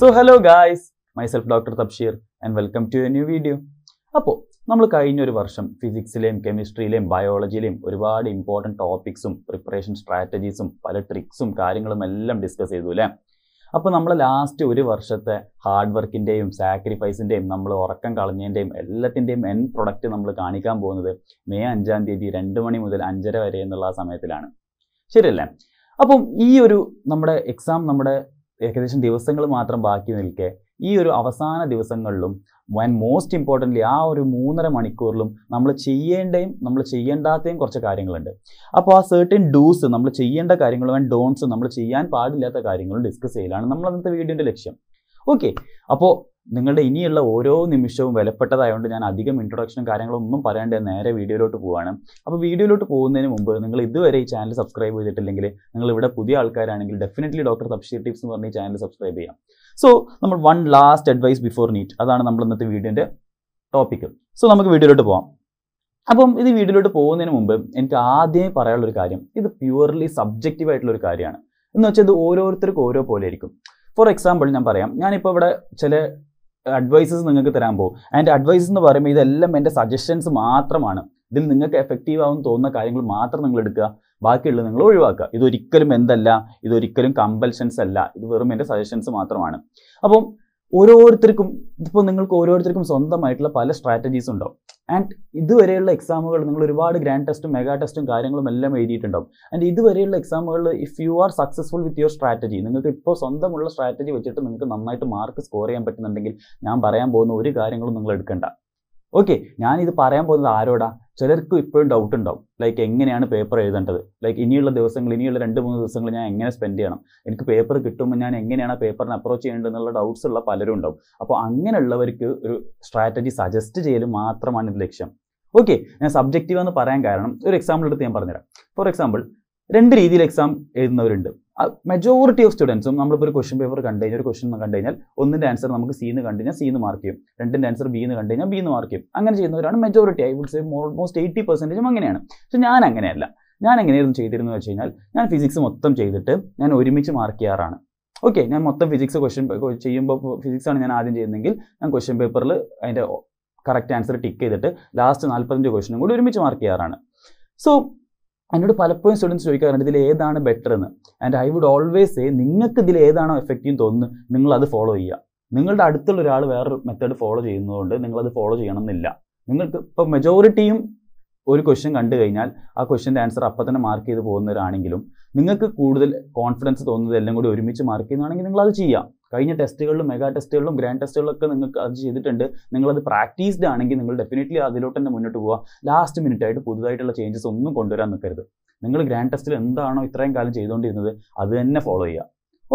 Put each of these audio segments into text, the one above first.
so hello guys myself doctor Tabsheer and welcome to a new video അപ്പോൾ നമ്മൾ കഴിഞ്ഞൊരു വർഷം ഫിസിക്സിലെയും കെമിസ്ട്രിയിലെയും ബയോളജിയിലെയും ഒരുപാട് ഇമ്പോർട്ടൻറ്റ് ടോപ്പിക്സും പ്രിപ്പറേഷൻ സ്ട്രാറ്റജീസും പല ട്രിക്സും കാര്യങ്ങളും എല്ലാം ഡിസ്കസ് ചെയ്തു അല്ലേ അപ്പോൾ നമ്മൾ ലാസ്റ്റ് ഒരു വർഷത്തെ ഹാർഡ് വർക്കിൻ്റെയും സാക്രിഫൈസിൻ്റെയും നമ്മൾ ഉറക്കം കളഞ്ഞതിൻ്റെയും എല്ലാത്തിൻ്റെയും എൻ പ്രൊഡക്റ്റ് നമ്മൾ കാണിക്കാൻ പോകുന്നത് മെയ് അഞ്ചാം തീയതി രണ്ട് മണി മുതൽ അഞ്ചര വരെ എന്നുള്ള സമയത്തിലാണ് ശരിയല്ലേ അപ്പം ഈ ഒരു നമ്മുടെ എക്സാം നമ്മുടെ ഏകദേശം ദിവസങ്ങൾ മാത്രം ബാക്കി നിൽക്കെ ഈ ഒരു അവസാന ദിവസങ്ങളിലും വൻ മോസ്റ്റ് ഇമ്പോർട്ടൻ്റ്ലി ആ ഒരു മൂന്നര മണിക്കൂറിലും നമ്മൾ ചെയ്യേണ്ടയും നമ്മൾ ചെയ്യേണ്ടാത്തയും കുറച്ച് കാര്യങ്ങളുണ്ട് അപ്പോൾ ആ സർട്ടൻ ഡൂസ് നമ്മൾ ചെയ്യേണ്ട കാര്യങ്ങളും വൻ ഡോൺസും നമ്മൾ ചെയ്യാൻ പാടില്ലാത്ത കാര്യങ്ങളും ഡിസ്കസ് ചെയ്യലാണ് നമ്മൾ അന്നത്തെ വീഡിയോൻ്റെ ലക്ഷ്യം ഓക്കെ അപ്പോൾ നിങ്ങളുടെ ഇനിയുള്ള ഓരോ നിമിഷവും വിലപ്പെട്ടതായതുകൊണ്ട് ഞാൻ അധികം ഇൻട്രൊഡക്ഷനും കാര്യങ്ങളൊന്നും പറയാണ്ട് നേരെ വീഡിയോയിലോട്ട് പോവാണ് അപ്പോൾ വീഡിയോയിലോട്ട് പോകുന്നതിന് മുമ്പ് നിങ്ങൾ ഇതുവരെ ഈ ചാനൽ സബ്സ്ക്രൈബ് ചെയ്തിട്ടില്ലെങ്കിൽ നിങ്ങൾ ഇവിടെ പുതിയ ആൾക്കാരാണെങ്കിൽ ഡെഫിനറ്റ്ലി ഡോക്ടർ തപ്ഷീർ ടിപ്സ് എന്ന് പറഞ്ഞ് ഈ ചാനൽ സബ്സ്ക്രൈബ് ചെയ്യാം സോ നമ്മൾ one last advice before NEET അതാണ് നമ്മൾ ഇന്നത്തെ വീഡിയോൻ്റെ ടോപ്പിക്ക് സോ നമുക്ക് വീഡിയോയിലോട്ട് പോവാം അപ്പം ഇത് വീഡിയോയിലോട്ട് പോകുന്നതിന് മുമ്പ് എനിക്ക് ആദ്യമേ പറയാനുള്ളൊരു കാര്യം ഇത് പ്യുവർലി സബ്ജക്റ്റീവായിട്ടുള്ളൊരു കാര്യമാണ് എന്ന് വെച്ചാൽ ഇത് ഓരോരുത്തർക്കും ഓരോ പോലെ ആയിരിക്കും ഫോർ എക്സാമ്പിൾ ഞാൻ പറയാം ഞാനിപ്പോൾ ഇവിടെ ചില അഡ്വൈസസ് നിങ്ങൾക്ക് തരാൻ പോകും ആൻഡ് അഡ്വൈസ് എന്ന് പറയുമ്പോൾ ഇതെല്ലാം എൻ്റെ സജഷൻസ് മാത്രമാണ് ഇതിൽ നിങ്ങൾക്ക് എഫക്റ്റീവ് ആവുമെന്ന് തോന്നുന്ന കാര്യങ്ങൾ മാത്രം നിങ്ങൾ എടുക്കുക ബാക്കിയുള്ളത് നിങ്ങൾ ഒഴിവാക്കുക ഇതൊരിക്കലും എന്തല്ല ഇതൊരിക്കലും കമ്പൽഷൻസ് അല്ല ഇത് വെറും എൻ്റെ സജഷൻസ് മാത്രമാണ് അപ്പം ഓരോരുത്തർക്കും ഇതിപ്പോൾ നിങ്ങൾക്ക് ഓരോരുത്തർക്കും സ്വന്തമായിട്ടുള്ള പല സ്ട്രാറ്റജീസ് ഉണ്ടാവും ആൻഡ് ഇതുവരെയുള്ള എക്സാമുകൾ നിങ്ങൾ ഒരുപാട് ഗ്രാൻഡ് ടെസ്റ്റും മെഗാ ടെസ്റ്റും കാര്യങ്ങളും എല്ലാം എഴുതിയിട്ടുണ്ടാവും ആൻഡ് ഇതുവരെയുള്ള എക്സാമുകളിൽ if you are successful with your strategy നിങ്ങൾക്ക് ഇപ്പോൾ സ്വന്തമുള്ള സ്ട്രാറ്റജി വെച്ചിട്ട് നിങ്ങൾക്ക് നന്നായിട്ട് മാർക്ക് സ്കോർ ചെയ്യാൻ പറ്റുന്നുണ്ടെങ്കിൽ ഞാൻ പറയാൻ പോകുന്ന ഒരു കാര്യങ്ങളും നിങ്ങൾ എടുക്കണ്ട ഓക്കെ ഞാനിത് പറയാൻ പോകുന്നത് ആരോടാ ചിലർക്ക് ഇപ്പോഴും ഡൗട്ട് ഉണ്ടാവും ലൈക്ക് എങ്ങനെയാണ് പേപ്പർ എഴുതേണ്ടത് ലൈക്ക് ഇനിയുള്ള ദിവസങ്ങൾ ഇനിയുള്ള രണ്ട് മൂന്ന് ദിവസങ്ങൾ ഞാൻ എങ്ങനെ സ്പെൻഡ് ചെയ്യണം എനിക്ക് പേപ്പർ കിട്ടുമ്പോൾ ഞാൻ എങ്ങനെയാണ് പേപ്പറിന് പേപ്പറിനെ അപ്രോച്ച് ചെയ്യേണ്ടത് എന്നുള്ള ഡൗട്ട്സ് ഉള്ള പലരും ഉണ്ടാവും അപ്പോൾ അങ്ങനെയുള്ളവർക്ക് ഒരു സ്ട്രാറ്റജി സജസ്റ്റ് ചെയ്യൽ മാത്രമാണ് ഇത് ലക്ഷ്യം ഓക്കെ ഞാൻ സബ്ജക്റ്റീവ് എന്ന് പറയാൻ കാരണം ഒരു എക്സാമ്പിൾ എടുത്ത് ഞാൻ പറഞ്ഞുതരാം ഫോർ എക്സാമ്പിൾ രണ്ട് രീതിയിൽ എക്സാം എഴുതുന്നവരുണ്ട് മെജോറിറ്റി ഓഫ് സ്റ്റുഡൻസും നമ്മളിപ്പോൾ ഒരു ക്വസ്റ്റൻ പേപ്പർ കണ്ടു കഴിഞ്ഞാൽ ഒരു ക്വസ്റ്റൻ കണ്ടു കഴിഞ്ഞാൽ ഒന്നിൻ്റെ ആൻസർ നമുക്ക് സീന്ന് കണ്ടു കഴിഞ്ഞാൽ സീന്ന് മാർക്ക് ചെയ്യും രണ്ടിൻ്റെ ആൻസർ ബി കണ്ടു കഴിഞ്ഞാൽ ബി മാർക്ക് ചെയ്യും അങ്ങനെ ചെയ്യുന്നവരാണ് majority I would say almost eighty പെർസെൻറ്റേജും അങ്ങനെയാണ് പക്ഷെ ഞാൻ അങ്ങനെയല്ല ഞാൻ എങ്ങനെയായിരുന്നു ചെയ്തിരുന്നു വെച്ച് കഴിഞ്ഞാൽ ഞാൻ ഫിസിക്സ് മൊത്തം ചെയ്തിട്ട് ഞാൻ ഒരുമിച്ച് മാർക്ക് ചെയ്യാറാണ് ഓക്കെ ഞാൻ മൊത്തം ഫിസിക്സ് ക്വസ്റ്റൻ ചെയ്യുമ്പോൾ ഫിസിക്സ് ആണ് ഞാൻ ആദ്യം ചെയ്യുന്നതെങ്കിൽ ഞാൻ ക്വസ്റ്റൻ പേപ്പറിൽ അതിൻ്റെ കറക്റ്റ് ആൻസർ ടിക്ക് ചെയ്തിട്ട് ലാസ്റ്റ് നാൽപ്പത്തഞ്ച് ക്വസ്റ്റനും കൂടി ഒരുമിച്ച് മാർക്ക് ചെയ്യാറാണ് സോ എന്നോട് പലപ്പോഴും സ്റ്റുഡൻസ് ചോദിക്കാറുണ്ട് ഇതിൽ ഏതാണ് ബെറ്റർ എന്ന് and I would always say നിങ്ങൾക്ക് ഇതിൽ ഏതാണോ എഫക്റ്റീവ് തോന്നുന്നത് നിങ്ങൾ അത് ഫോളോ ചെയ്യുക നിങ്ങളുടെ അടുത്തുള്ള ഒരാൾ വേറൊരു മെത്തേഡ് ഫോളോ ചെയ്യുന്നതുകൊണ്ട് നിങ്ങളത് ഫോളോ ചെയ്യണം എന്നില്ല നിങ്ങൾക്ക് ഇപ്പോൾ മെജോറിറ്റിയും ഒരു ക്വസ്റ്റ്യൻ കണ്ടു കഴിഞ്ഞാൽ ആ ക്വസ്റ്റ്യൻ്റെ ആൻസർ അപ്പം തന്നെ മാർക്ക് ചെയ്ത് പോകുന്നവരാണെങ്കിലും നിങ്ങൾക്ക് കൂടുതൽ കോൺഫിഡൻസ് തോന്നുന്നത് എല്ലാം കൂടി ഒരുമിച്ച് മാർക്ക് ചെയ്യുന്നതാണെങ്കിൽ നിങ്ങളത് ചെയ്യാം കഴിഞ്ഞ ടെസ്റ്റുകളിലും മെഗാ ടെസ്റ്റുകളിലും ഗ്രാൻഡ് ടെസ്റ്റുകളിലൊക്കെ നിങ്ങൾക്ക് അത് ചെയ്തിട്ടുണ്ട് നിങ്ങളത് പ്രാക്ടീസ്ഡ് ആണെങ്കിൽ നിങ്ങൾ ഡെഫിനറ്റ്ലി അതിലോട്ട് തന്നെ മുന്നോട്ട് പോവുക ലാസ്റ്റ് മിനിറ്റ് ആയിട്ട് പുതുതായിട്ടുള്ള ചേഞ്ചസ് ഒന്നും കൊണ്ടുവരാൻ നിൽക്കരുത് നിങ്ങൾ ഗ്രാൻഡ് ടെസ്റ്റിൽ എന്താണോ ഇത്രയും കാലം ചെയ്തുകൊണ്ടിരുന്നത് അത് തന്നെ ഫോളോ ചെയ്യുക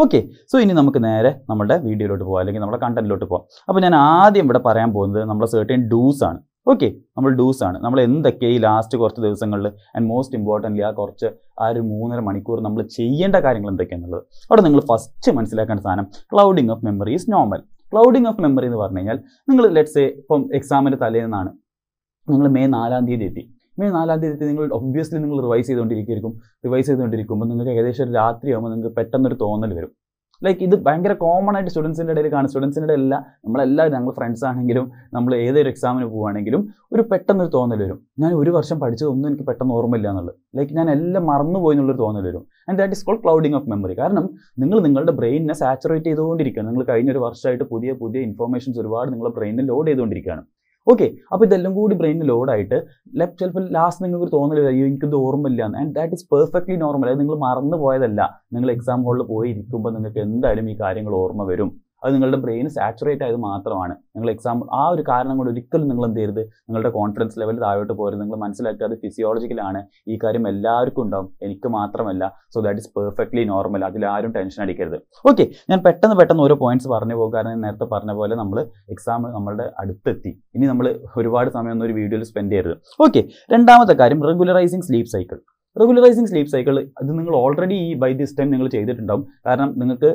ഓക്കെ സോ ഇനി നമുക്ക് നേരെ നമ്മുടെ വീഡിയോയിലോട്ട് പോകാം അല്ലെങ്കിൽ നമ്മുടെ കണ്ടന്റിലോട്ട് പോകാം അപ്പോൾ ഞാൻ ആദ്യം ഇവിടെ പറയാൻ പോകുന്നത് നമ്മുടെ സർട്ടേൺ ഡൂസ് ആണ് ഓക്കെ നമ്മൾ ഡൂസ് ആണ് നമ്മൾ എന്തൊക്കെ ഈ ലാസ്റ്റ് കുറച്ച് ദിവസങ്ങളിൽ ആൻഡ് മോസ്റ്റ് ഇമ്പോർട്ടൻ്റ് ആ കുറച്ച് ആ ഒരു മൂന്നര മണിക്കൂർ നമ്മൾ ചെയ്യേണ്ട കാര്യങ്ങൾ എന്തൊക്കെയാണെന്നുള്ളത് അവിടെ നിങ്ങൾ ഫസ്റ്റ് മനസ്സിലാക്കേണ്ട സാധനം clouding of memory is normal clouding of memory എന്ന് പറഞ്ഞു കഴിഞ്ഞാൽ നിങ്ങൾ ലെറ്റ്സ് ഇപ്പം എക്സാമിൻ്റെ തലേന്നാണ് നിങ്ങൾ മെയ് നാലാം തീയതി എത്തി മെയ് നാലാം തീയതി നിങ്ങൾ ഒബ്വിയസ്ലി നിങ്ങൾ റിവൈസ് ചെയ്തുകൊണ്ടിരിക്കും റിവൈസ് ചെയ്തുകൊണ്ടിരിക്കുമ്പോൾ നിങ്ങൾക്ക് ഏകദേശം രാത്രിയാകുമ്പോൾ നിങ്ങൾക്ക് പെട്ടെന്നൊരു തോന്നൽ വരും ലൈക്ക് ഇത് ഭയങ്കര കോമൺ ആയിട്ട് സ്റ്റുഡൻസിൻ്റെ ഇടയിൽ കാണും സ്റ്റുഡൻസിൻ്റെ ഇടയിലല്ല നമ്മളെല്ലാവരും ഞങ്ങൾ ഫ്രണ്ട്സ് ആണെങ്കിലും നമ്മൾ ഏതൊരു എക്സാമിന് പോവുകയാണെങ്കിലും ഒരു പെട്ടെന്നൊരു തോന്നൽ വരും ഞാൻ ഒരു വർഷം പഠിച്ചതൊന്നും എനിക്ക് പെട്ടെന്ന് ഓർമ്മയില്ല എന്നുള്ളത് ലൈക്ക് ഞാൻ എല്ലാം മറന്നു പോയി എന്നുള്ളൊരു തോന്നൽ വരും and that is call clouding of memory കാരണം നിങ്ങൾ നിങ്ങളുടെ ബ്രെയിനിനെ സാച്ചുറേറ്റ് ചെയ്തുകൊണ്ടിരിക്കുകയാണ് നിങ്ങൾ കഴിഞ്ഞ ഒരു വർഷമായിട്ട് പുതിയ പുതിയ ഇൻഫോർമേഷൻസ് ഒരുപാട് നിങ്ങളുടെ ബ്രെയിനിൽ ലോഡ് ചെയ്തുകൊണ്ടിരിക്കുകയാണ് ഓക്കെ അപ്പോൾ ഇതെല്ലാം കൂടി ബ്രെയിനിൽ ലോഡായിട്ട് ലെഫ്റ്റ് ചിലപ്പോൾ ലാസ്റ്റ് നിങ്ങൾക്ക് തോന്നില്ല അയ്യോ എനിക്കിത് ഓർമ്മയില്ല and that is perfectly normal അത് നിങ്ങൾ മറന്നു പോയതല്ല നിങ്ങൾ എക്സാം ഹാളിൽ പോയി ഇരിക്കുമ്പോൾ നിങ്ങൾക്ക് എന്തായാലും ഈ കാര്യങ്ങൾ ഓർമ്മ വരും അത് നിങ്ങളുടെ ബ്രെയിൻ സാച്ചുറേറ്റ് ആയത് മാത്രമാണ് നിങ്ങൾ എക്സാമ്പിൾ ആ ഒരു കാരണം കൊണ്ട് ഒരിക്കലും നിങ്ങൾ എന്ത് ചെയ്യരുത് നിങ്ങളുടെ കോൺഫിഡൻസ് ലെവൽ താഴോട്ട് പോകരുത് നിങ്ങൾ മനസ്സിലാക്കുക അത് ഫിസിയോളജിക്കലാണ് ഈ കാര്യം എല്ലാവർക്കും ഉണ്ടാവും എനിക്ക് മാത്രമല്ല so that is perfectly normal അതിലാരും ടെൻഷൻ അടിക്കരുത് ഓക്കെ ഞാൻ പെട്ടെന്ന് പെട്ടെന്ന് ഓരോ പോയിന്റ്സ് പറഞ്ഞു പോകുക കാരണം നേരത്തെ പറഞ്ഞ പോലെ നമ്മൾ എക്സാം നമ്മളുടെ അടുത്തെത്തി ഇനി നമ്മൾ ഒരുപാട് സമയം ഒന്നും ഒരു വീഡിയോയിൽ സ്പെൻഡ് ചെയ്യരുത് ഓക്കെ രണ്ടാമത്തെ കാര്യം regularising sleep cycle regularising sleep cycle അത് നിങ്ങൾ ഓൾറെഡി ഈ ബൈ ദിസ് ടൈം നിങ്ങൾ ചെയ്തിട്ടുണ്ടാവും കാരണം നിങ്ങൾക്ക്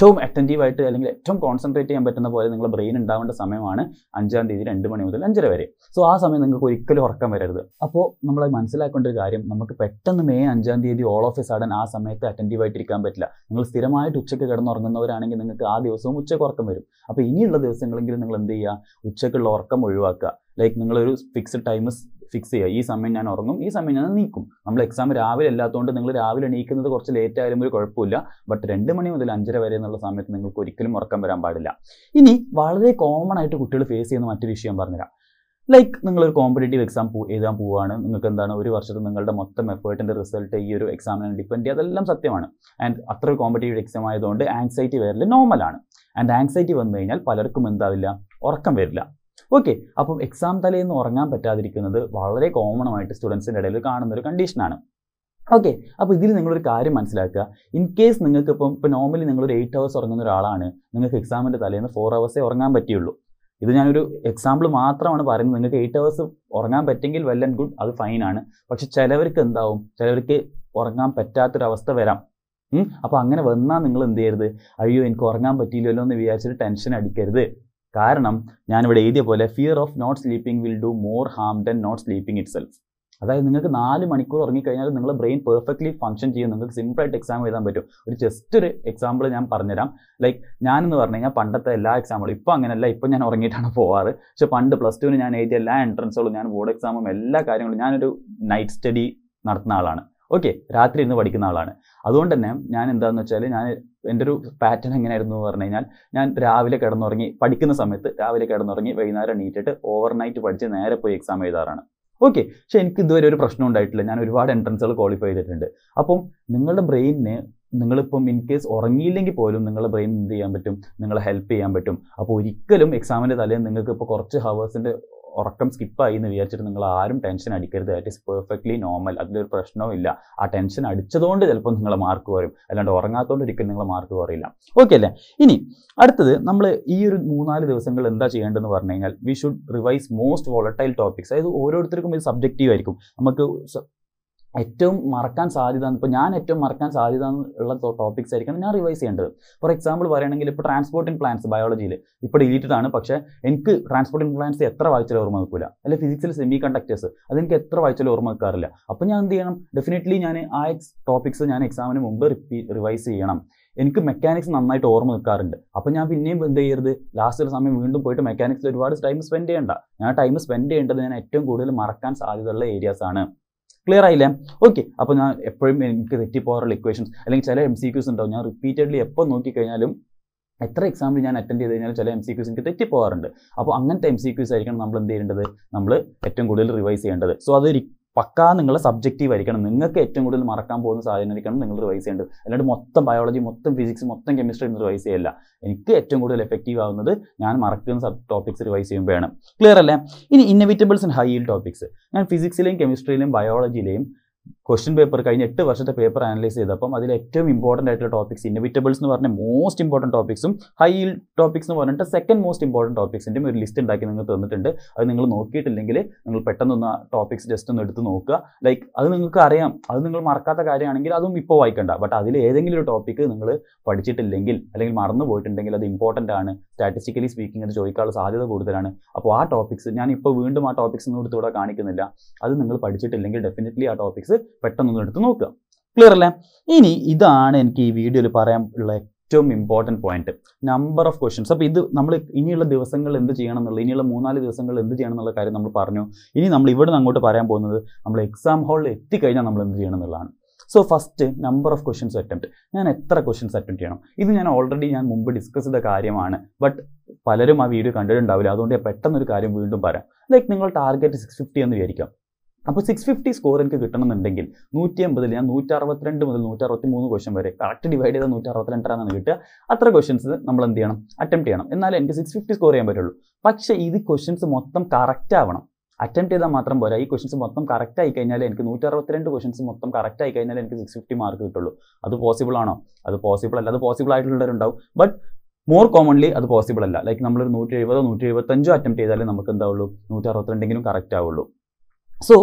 ഏറ്റവും അറ്റൻറ്റീവായിട്ട് അല്ലെങ്കിൽ ഏറ്റവും കോൺസെൻട്രേറ്റ് ചെയ്യാൻ പറ്റുന്ന പോലെ നിങ്ങളുടെ ബ്രെയിൻ ഉണ്ടാവേണ്ട സമയമാണ് അഞ്ചാം തീയതി രണ്ട് മണി മുതൽ അഞ്ചര വരെ സോ ആ സമയം നിങ്ങൾക്ക് ഒരിക്കലും ഉറക്കം വരരുത് അപ്പോൾ നമ്മൾ മനസ്സിലാക്കേണ്ട ഒരു കാര്യം നമുക്ക് പെട്ടെന്ന് മേ അഞ്ചാം തീയതി ഓൾ ഓഫ് എ സഡൻ ആ സമയത്ത് ആയിട്ടിരിക്കാൻ പറ്റില്ല നിങ്ങൾ സ്ഥിരമായിട്ട് ഉച്ചയ്ക്ക് കിടന്നുറങ്ങുന്നവരാണെങ്കിൽ നിങ്ങൾക്ക് ആ ദിവസവും ഉച്ചയ്ക്ക് ഉറക്കം വരും അപ്പോൾ ഇനിയുള്ള ദിവസങ്ങളെങ്കിലും നിങ്ങൾ എന്ത് ചെയ്യുക ഉച്ചയ്ക്കുള്ള ഉറക്കം ഒഴിവാക്കുക ലൈക്ക് നിങ്ങളൊരു ഫിക്സ്ഡ് ടൈം ഫിക്സ് ചെയ്യുക ഈ സമയം ഞാൻ ഉറങ്ങും ഈ സമയം ഞാൻ നീക്കും നമ്മൾ എക്സാം രാവിലെ അല്ലാത്തതുകൊണ്ട് നിങ്ങൾ രാവിലെ എണീക്കുന്നത് കുറച്ച് ലേറ്റ് ആയാലും ഒരു കുഴപ്പമില്ല ബട്ട് രണ്ട് മണി മുതൽ അഞ്ചര വരെ എന്നുള്ള സമയത്ത് നിങ്ങൾക്ക് ഒരിക്കലും ഉറക്കം വരാൻ പാടില്ല ഇനി വളരെ കോമൺ ആയിട്ട് കുട്ടികൾ ഫേസ് ചെയ്യുന്ന മറ്റൊരു വിഷയം പറഞ്ഞുതരാം ലൈക്ക് നിങ്ങളൊരു കോമ്പറ്റേറ്റീവ് എക്സാം എഴുതാൻ പോവുകയാണ് നിങ്ങൾക്ക് എന്താണ് ഒരു വർഷത്തിൽ നിങ്ങളുടെ മൊത്തം എഫേർട്ടിൻ്റെ റിസൾട്ട് ഈ ഒരു എക്സാമിനാണ് ഡിപ്പെൻഡ് ചെയ്യുക അതെല്ലാം സത്യമാണ് ആൻഡ് അത്ര കോമ്പറ്റേറ്റീവ് എക്സാം ആയതുകൊണ്ട് ആങ്സൈറ്റി വരൽ നോർമലാണ് ആൻഡ് ആങ്സൈറ്റി വന്നു കഴിഞ്ഞാൽ പലർക്കും എന്താവില്ല ഉറക്കം വരില്ല ഓക്കെ അപ്പം എക്സാം തലേന്ന് ഉറങ്ങാൻ പറ്റാതിരിക്കുന്നത് വളരെ കോമൺ ആയിട്ട് സ്റ്റുഡൻസിൻ്റെ ഇടയിൽ കാണുന്ന ഒരു കണ്ടീഷനാണ് ഓക്കെ അപ്പോൾ ഇതിൽ നിങ്ങളൊരു കാര്യം മനസ്സിലാക്കുക ഇൻ കേസ് നിങ്ങൾക്ക് ഇപ്പം ഇപ്പോൾ നോർമലി നിങ്ങളൊരു എയ്റ്റ് ഹവേഴ്സ് ഉറങ്ങുന്ന ഒരാളാണ് നിങ്ങൾക്ക് എക്സാമിൻ്റെ തലേന്ന് ഫോർ ഹവേഴ്സേ ഉറങ്ങാൻ പറ്റിയുള്ളൂ ഇത് ഞാനൊരു എക്സാമ്പിൾ മാത്രമാണ് പറയുന്നത് നിങ്ങൾക്ക് എയ്റ്റ് ഹവേഴ്സ് ഉറങ്ങാൻ പറ്റെങ്കിൽ വെൽ ആൻഡ് ഗുഡ് അത് ഫൈനാണ് പക്ഷെ ചിലവർക്ക് എന്താവും ചിലവർക്ക് ഉറങ്ങാൻ പറ്റാത്തൊരവസ്ഥ വരാം അപ്പോൾ അങ്ങനെ വന്നാൽ നിങ്ങൾ എന്ത് ചെയ്യരുത് അയ്യോ എനിക്ക് ഉറങ്ങാൻ പറ്റിയില്ലല്ലോ എന്ന് വിചാരിച്ചിട്ട് ടെൻഷൻ അടിക്കരുത് കാരണം ഞാനിവിടെ എഴുതിയ പോലെ fear of not sleeping will do more harm than not sleeping itself അതായത് നിങ്ങൾക്ക് നാല് മണിക്കൂർ ഉറങ്ങിക്കഴിഞ്ഞാൽ നിങ്ങളുടെ ബ്രെയിൻ പെർഫെക്റ്റ്ലി ഫംഗ്ഷൻ ചെയ്യും നിങ്ങൾക്ക് സിമ്പിളായിട്ട് എക്സാം എഴുതാൻ പറ്റും ഒരു ജസ്റ്റ് ഒരു എക്സാമ്പിൾ ഞാൻ പറഞ്ഞുതരാം ലൈക്ക് ഞാനെന്ന് പറഞ്ഞു കഴിഞ്ഞാൽ പണ്ടത്തെ എല്ലാ എക്സാമ്പിളും ഇപ്പോൾ അങ്ങനെയല്ല ഇപ്പം ഞാൻ ഉറങ്ങിയിട്ടാണ് പോവാറ് പക്ഷെ പണ്ട് പ്ലസ് ടുവിന് ഞാൻ എഴുതിയ എല്ലാ എൻട്രൻസുകളും ഞാൻ ബോർഡ് എക്സാമും എല്ലാ കാര്യങ്ങളും ഞാനൊരു നൈറ്റ് സ്റ്റഡി നടത്തുന്ന ആളാണ് ഓക്കെ രാത്രി ഇന്ന് പഠിക്കുന്ന ആളാണ് അതുകൊണ്ട് തന്നെ ഞാൻ എന്താണെന്ന് വെച്ചാൽ ഞാൻ എൻ്റെ ഒരു പാറ്റേൺ എങ്ങനെയായിരുന്നു എന്ന് പറഞ്ഞു കഴിഞ്ഞാൽ ഞാൻ രാവിലെ കിടന്നുറങ്ങി പഠിക്കുന്ന സമയത്ത് രാവിലെ കിടന്നുറങ്ങി വൈകുന്നേരം എണീറ്റിട്ട് ഓവർനൈറ്റ് പഠിച്ച് നേരെ പോയി എക്സാം എഴുതാറാണ് ഓക്കെ പക്ഷെ എനിക്ക് ഇതുവരെ ഒരു പ്രശ്നം ഉണ്ടായിട്ടില്ല ഞാൻ ഒരുപാട് എൻട്രൻസുകൾ ക്വാളിഫൈ ചെയ്തിട്ടുണ്ട് അപ്പം നിങ്ങളുടെ ബ്രെയിനിന് നിങ്ങളിപ്പം ഇൻ കേസ് ഉറങ്ങിയില്ലെങ്കിൽ പോലും നിങ്ങളുടെ ബ്രെയിൻ എന്ത് ചെയ്യാൻ പറ്റും നിങ്ങളെ ഹെൽപ്പ് ചെയ്യാൻ പറ്റും അപ്പോൾ ഒരിക്കലും എക്സാമിൻ്റെ തലേന്ന് നിങ്ങൾക്ക് ഇപ്പോൾ കുറച്ച് ഹവേഴ്സിൻ്റെ ഉറക്കം സ്കിപ്പായി എന്ന് വിചാരിച്ചിട്ട് നിങ്ങൾ ആരും ടെൻഷൻ അടിക്കരുത് ദാറ്റ് ഇസ് പെർഫെക്റ്റ്ലി നോർമൽ അതിലൊരു പ്രശ്നവും ഇല്ല ആ ടെൻഷൻ അടിച്ചതുകൊണ്ട് ചിലപ്പോൾ നിങ്ങളെ മാർക്ക് കുറയും അല്ലാണ്ട് ഉറങ്ങാത്തതുകൊണ്ട് ഒരിക്കലും നിങ്ങളെ മാർക്ക് കുറയില്ല ഓക്കെ അല്ലേ ഇനി അടുത്തത് നമ്മൾ ഈ ഒരു മൂന്നാല് ദിവസങ്ങൾ എന്താ ചെയ്യേണ്ടതെന്ന് പറഞ്ഞു കഴിഞ്ഞാൽ we should revise most volatile topics അതായത് ഓരോരുത്തർക്കും ഇത് സബ്ജക്റ്റീവ് ആയിരിക്കും നമുക്ക് ഏറ്റവും മറക്കാൻ സാധ്യത ഇപ്പോൾ ഞാൻ ഏറ്റവും മറക്കാൻ സാധ്യത ഉള്ള ടോപ്പിക്സ് ആയിരിക്കണം ഞാൻ റിവൈസ് ചെയ്യേണ്ടത് ഫോർ എക്സാമ്പിൾ പറയുകയാണെങ്കിൽ ഇപ്പോൾ ട്രാൻസ്പോർട്ടിംഗ് പ്ലാൻസ് ബയോളജിയിൽ ഇപ്പോൾ ഡിലീറ്റഡ് ആണ് പക്ഷേ എനിക്ക് ട്രാൻസ്പോർട്ടിംഗ് പ്ലാൻസ് എത്ര വായിച്ചാലും ഓർമ്മ വെക്കില്ല അല്ലെ ഫിസിക്സിൽ സെമി കണ്ടക്ടേഴ്സ് അതെനിക്ക് എത്ര വായിച്ചാലും ഓർമ്മ വെക്കാറില്ല അപ്പോൾ ഞാൻ എന്ത് ചെയ്യണം ഡെഫിനറ്റ്ലി ഞാൻ ആ ടോപ്പിക്സ് ഞാൻ എക്സാമിന് മുമ്പ് റിവൈസ് ചെയ്യണം എനിക്ക് മെക്കാനിക്സ് നന്നായിട്ട് ഓർമ്മ നിൽക്കാറുണ്ട് അപ്പോൾ ഞാൻ പിന്നെയും എന്ത് ചെയ്യരുത് ലാസ്റ്റ് സമയം വീണ്ടും പോയിട്ട് മെക്കാനിക്സിൽ ഒരുപാട് ടൈം സ്പെൻഡ് ചെയ്യണ്ട ഞാൻ ടൈം സ്പെൻഡ് ചെയ്യേണ്ടത് ഞാൻ ഏറ്റവും കൂടുതൽ മറക്കാൻ സാധ്യതയുള്ള ഏരിയാസ് ആണ് ക്ലിയർ ആയില്ലേ ഓക്കെ അപ്പോൾ ഞാൻ എപ്പോഴും എനിക്ക് തെറ്റിപ്പോകാറുള്ള ഇക്വേഷൻസ് അല്ലെങ്കിൽ ചില എം സി ക്യൂസ് ഉണ്ടാവും ഞാൻ റിപ്പീറ്റഡ്ലി എപ്പോൾ നോക്കിക്കഴിഞ്ഞാലും എത്ര എക്സാമ്പിൾ ഞാൻ അറ്റൻഡ് ചെയ്ത് കഴിഞ്ഞാൽ ചില എം സി ക്യൂസ് എനിക്ക് തെറ്റിപ്പോകാറുണ്ട് അപ്പോൾ അങ്ങനത്തെ എം സി ക്യൂസ് ആയിരിക്കണം നമ്മൾ എന്ത് ചെയ്യേണ്ടത് നമ്മൾ ഏറ്റവും കൂടുതൽ റിവൈസ് ചെയ്യേണ്ടത് സോ അതൊരു പക്കാ നിങ്ങൾ സബ്ജക്റ്റീവ് ആയിരിക്കണം നിങ്ങൾക്ക് ഏറ്റവും കൂടുതൽ മറക്കാൻ പോകുന്ന ആയിരിക്കണം നിങ്ങൾ റിവൈസ് ചെയ്യേണ്ടത് അല്ലാണ്ട് മൊത്തം ബയോളജി മൊത്തം ഫിസിക്സ് മൊത്തം കെമിസ്ട്രി എന്ന് റിവൈസ് ചെയ്യില്ല എനിക്ക് ഏറ്റവും കൂടുതൽ എഫക്റ്റീവ് ആവുന്നത് ഞാൻ മറക്കുന്ന സബ് ടോപ്പിക്സ് റിവൈസ് ചെയ്യുമ്പോഴാണ് ക്ലിയർ അല്ലേ ഇനി inevitables and high yield topics ഞാൻ ഫിസിക്സിലെയും കെമിസ്ട്രിയിലെയും ബയോളജിയിലെയും ക്വസ്റ്റ്യൻ പേപ്പർ കഴിഞ്ഞ എട്ട് വർഷത്തെ പേപ്പർ അനലൈസ് ചെയ്തപ്പം അതിൽ ഏറ്റവും ഇമ്പോർട്ടൻ്റ് ആയിട്ടുള്ള ടോപ്പിക്സ് ഇന്നവിറ്റബിൾസ് എന്ന് പറഞ്ഞ മോസ്റ്റ് ഇമ്പോർട്ടൻറ്റ് ടോപ്പിക്സും ഹൈ ടോപ്പിക്സ് എന്ന് പറഞ്ഞിട്ട് സെക്കൻഡ് മോസ്റ്റ് ഇമ്പോർട്ടൻറ്റ് ടോപ്പിക്സിൻ്റെയും ഒരു ലിസ്റ്റ് ഉണ്ടാക്കി നിങ്ങൾ തന്നിട്ടുണ്ട് അത് നിങ്ങൾ നോക്കിയിട്ടില്ലെങ്കിൽ നിങ്ങൾ പെട്ടെന്നൊന്ന് ടോപ്പിക്സ് ജസ്റ്റ് ഒന്ന് എടുത്ത് നോക്കുക ലൈക്ക് അത് നിങ്ങൾക്ക് അറിയാം അത് നിങ്ങൾ മറക്കാത്ത കാര്യമാണെങ്കിൽ അതും ഇപ്പോൾ വായിക്കണ്ട ബട്ട് അതിൽ ഏതെങ്കിലും ഒരു ടോപ്പിക്ക് നിങ്ങൾ പഠിച്ചിട്ടില്ലെങ്കിൽ അല്ലെങ്കിൽ മറന്നു പോയിട്ടുണ്ടെങ്കിൽ അത് ഇമ്പോർട്ടൻ്റ് ആണ് സ്റ്റാറ്റിസ്റ്റിക്കലി സ്പീക്കിംഗ് അത് ചോദിക്കാനുള്ള സാധ്യത കൂടുതലാണ് അപ്പോൾ ആ ടോപ്പിക്സ് ഞാൻ ഇപ്പോൾ വീണ്ടും ആ ടോപ്പിക്സ് ഒന്നും എടുത്ത് ഇവിടെ കാണിക്കുന്നില്ല അത് നിങ്ങൾ പഠിച്ചിട്ടില്ലെങ്കിൽ ഡെഫിനറ്റ്ലി ആ ടോപ്പിക്സ് പെട്ടെന്നൊന്ന് എടുത്ത് നോക്കുക ക്ലിയർ അല്ലേ ഇനി ഇതാണ് എനിക്ക് ഈ വീഡിയോയിൽ പറയാൻ ഉള്ള ഏറ്റവും important point number of questions അപ്പോൾ ഇത് നമ്മൾ ഇനിയുള്ള ദിവസങ്ങളിൽ എന്ത് ചെയ്യണം എന്നുള്ളത് ഇനിയുള്ള മൂന്നാല് ദിവസങ്ങളിൽ എന്ത് ചെയ്യണം എന്നുള്ള കാര്യം നമ്മൾ പറഞ്ഞു ഇനി നമ്മൾ ഇവിടെ അങ്ങോട്ട് പറയാൻ പോകുന്നത് നമ്മൾ എക്സാം ഹാളിൽ എത്തിക്കഴിഞ്ഞാൽ നമ്മൾ എന്ത് ചെയ്യണം എന്നുള്ളതാണ് so first number of questions attempt ഞാൻ എത്ര ക്വസ്റ്റ്യൻസ് അറ്റംപ്റ്റ് ചെയ്യണം ഇത് ഞാൻ ഓൾറെഡി ഞാൻ മുമ്പ് ഡിസ്കസ് ചെയ്ത കാര്യമാണ് ബട്ട് പലരും ആ വീഡിയോ കണ്ടിട്ടുണ്ടാവില്ല അതുകൊണ്ട് പെട്ടെന്നൊരു കാര്യം വീണ്ടും പറയാം ലൈക്ക് നിങ്ങൾ ടാർഗറ്റ് സിക്സ് ഫിഫ്റ്റി എന്ന് വിചാരിക്കാം അപ്പോൾ സിക്സ് ഫിഫ്റ്റി സ്കോർ എനിക്ക് കിട്ടണമെന്നുണ്ടെങ്കിൽ നൂറ്റി അമ്പതിൽ ഞാൻ നൂറ്റി അറുപത്തിരണ്ട് മുതൽ നൂറ്റി അറുപത്തി മൂന്ന് ക്വസ്റ്റൻ വരെ കറക്റ്റ് ഡിവൈഡ് ചെയ്ത നൂറ്റി അറുപത്തിരണ്ടാണെന്ന് കിട്ടുക അത്ര ക്വസ്റ്റൻസ് നമ്മൾ എന്ത് ചെയ്യണം അറ്റംപ്റ്റ് ചെയ്യണം എന്നാലേ എനിക്ക് സിക്സ് ഫിഫ്റ്റി സ്കോർ ചെയ്യാൻ പറ്റുള്ളൂ പക്ഷേ ഇത് ക്വസ്റ്റൻസ് മൊത്തം കറക്റ്റ് ആവണം അറ്റംപ്റ്റ് ചെയ്താൽ മാത്രം പോരാ ഈ ക്വസ്റ്റൻസ് മൊത്തം കറക്റ്റ് ആയി കഴിഞ്ഞാൽ എനിക്ക് നൂറ്റി അറുപത്തിരണ്ട് ക്വസ്റ്റൻസ് മൊത്തം കറക്റ്റ് ആയി കഴിഞ്ഞാൽ എനിക്ക് സിക്സ് ഫിഫ്റ്റി മാർക്ക് കിട്ടുള്ളൂ അത് പോസിബിൾ ആണോ അത് പോസിബിൾ അല്ല അത് പോസിബിൾ ആയിട്ടുള്ളവരുണ്ടാവും ബട്ട് മോർ കോമൺലി അത് പോസിബിൾ അല്ല ലൈക്ക് നമ്മളൊരു നൂറ്റി എഴുപതോ നൂറ്റി എഴുപത്തഞ്ചോ അറ്റംപ്റ്റ് ചെയ്താലേ നമുക്ക് എന്താവുള്ളൂ നൂറ്റി അറുപത്തിരണ്ടെങ്കിലും കറക്റ്റ് ആവുള്ളൂ സോ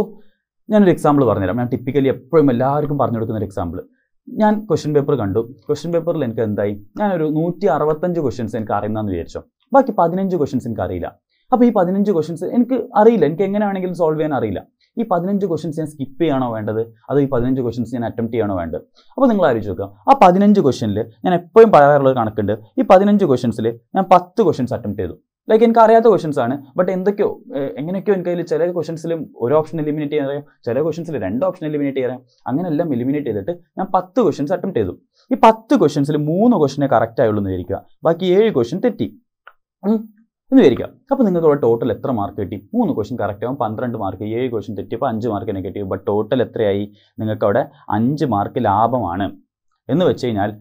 ഞാനൊരു എക്സാമ്പിൾ പറഞ്ഞുതരാം ഞാൻ ടിപ്പിക്കലി എപ്പോഴും എല്ലാവർക്കും പറഞ്ഞു കൊടുക്കുന്ന ഒരു എക്സാമ്പിൾ ഞാൻ ക്വസ്റ്റ്യൻ പേപ്പർ കണ്ടു ക്വസ്റ്റ്യൻ പേപ്പറിൽ എനിക്ക് എന്തായി ഞാനൊരു നൂറ്റി അറുപത്തഞ്ച് ക്വസ്റ്റ്യൻസ് എനിക്ക് അറിയുന്നതെന്ന് വിചാരിച്ചു ബാക്കി പതിനഞ്ച് ക്വസ്റ്റ്യൻസ് എനിക്ക് അറിയില്ല അപ്പോൾ ഈ പതിനഞ്ച് ക്വസ്റ്റ്യൻസ് എനിക്ക് അറിയില്ല എനിക്ക് എങ്ങനെയാണെങ്കിലും സോൾവ് ചെയ്യാൻ അറിയില്ല ഈ പതിനഞ്ച് ക്വസ്റ്റ്യൻസ് ഞാൻ സ്കിപ്പ് ചെയ്യണോ വേണ്ടത് അതോ ഈ പതിനഞ്ച് ക്വസ്റ്റ്യൻസ് ഞാൻ അറ്റംപ്റ്റ് ചെയ്യണോ വേണ്ടത് അപ്പോൾ നിങ്ങൾ ആലോചിച്ച് നോക്കുക ആ പതിനഞ്ച് ക്വസ്റ്റ്യനിൽ ഞാൻ എപ്പോഴും പറയാറുള്ള കണക്കുണ്ട് ഈ പതിനഞ്ച് ക്വസ്റ്റ്യൻസിൽ ഞാൻ പത്ത് ക്വസ്റ്റ്യൻസ് അറ്റംപ്റ്റ് ചെയ്തു ലൈക്ക് എനിക്ക് അറിയാത്ത ക്വസ്റ്റൻസ് ആണ് ബട്ട് എന്തൊക്കെയോ എങ്ങനെയൊക്കെയോ എനിക്ക് അതിൽ ചില ക്വസ്റ്റൻസിലും ഒരു ഓപ്ഷൻ എലിമിനേറ്റ് ചെയ്യാൻ അറിയാം ചില ക്വസ്റ്റൻസിൽ രണ്ട് ഓപ്ഷൻ എലിമിനേറ്റ് ചെയ്യാൻ അങ്ങനെ എല്ലാം എലിമിനേറ്റ് ചെയ്തിട്ട് ഞാൻ പത്ത് ക്വസ്റ്റൻസ് അറ്റംപ്റ്റ് ചെയ്തു ഈ പത്ത് ക്വസ്റ്റൻസിൽ മൂന്ന് ക്വസ്റ്റനെ കറക്റ്റ് ആയുള്ളൂ എന്ന് വിചാരിക്കുക ബാക്കി ഏഴ് ക്വസ്റ്റൻ തെറ്റി എന്ന് വിചാരിക്കുക അപ്പോൾ നിങ്ങൾക്ക് ഇവിടെ ടോട്ടൽ എത്ര മാർക്ക് കിട്ടി മൂന്ന് ക്വസ്റ്റൻ കറക്റ്റ് ആവും പന്ത്രണ്ട് മാർക്ക് ഏഴ് ക്വസ്റ്റൻ തെറ്റിയപ്പോൾ അഞ്ച് മാർക്ക് നെഗറ്റീവ് ബട്ട് ടോട്ടൽ എത്രയായി നിങ്ങൾക്ക് അവിടെ അഞ്ച് മാർക്ക് ലാഭമാണ് എന്ന് വെച്ച് കഴിഞ്ഞാൽ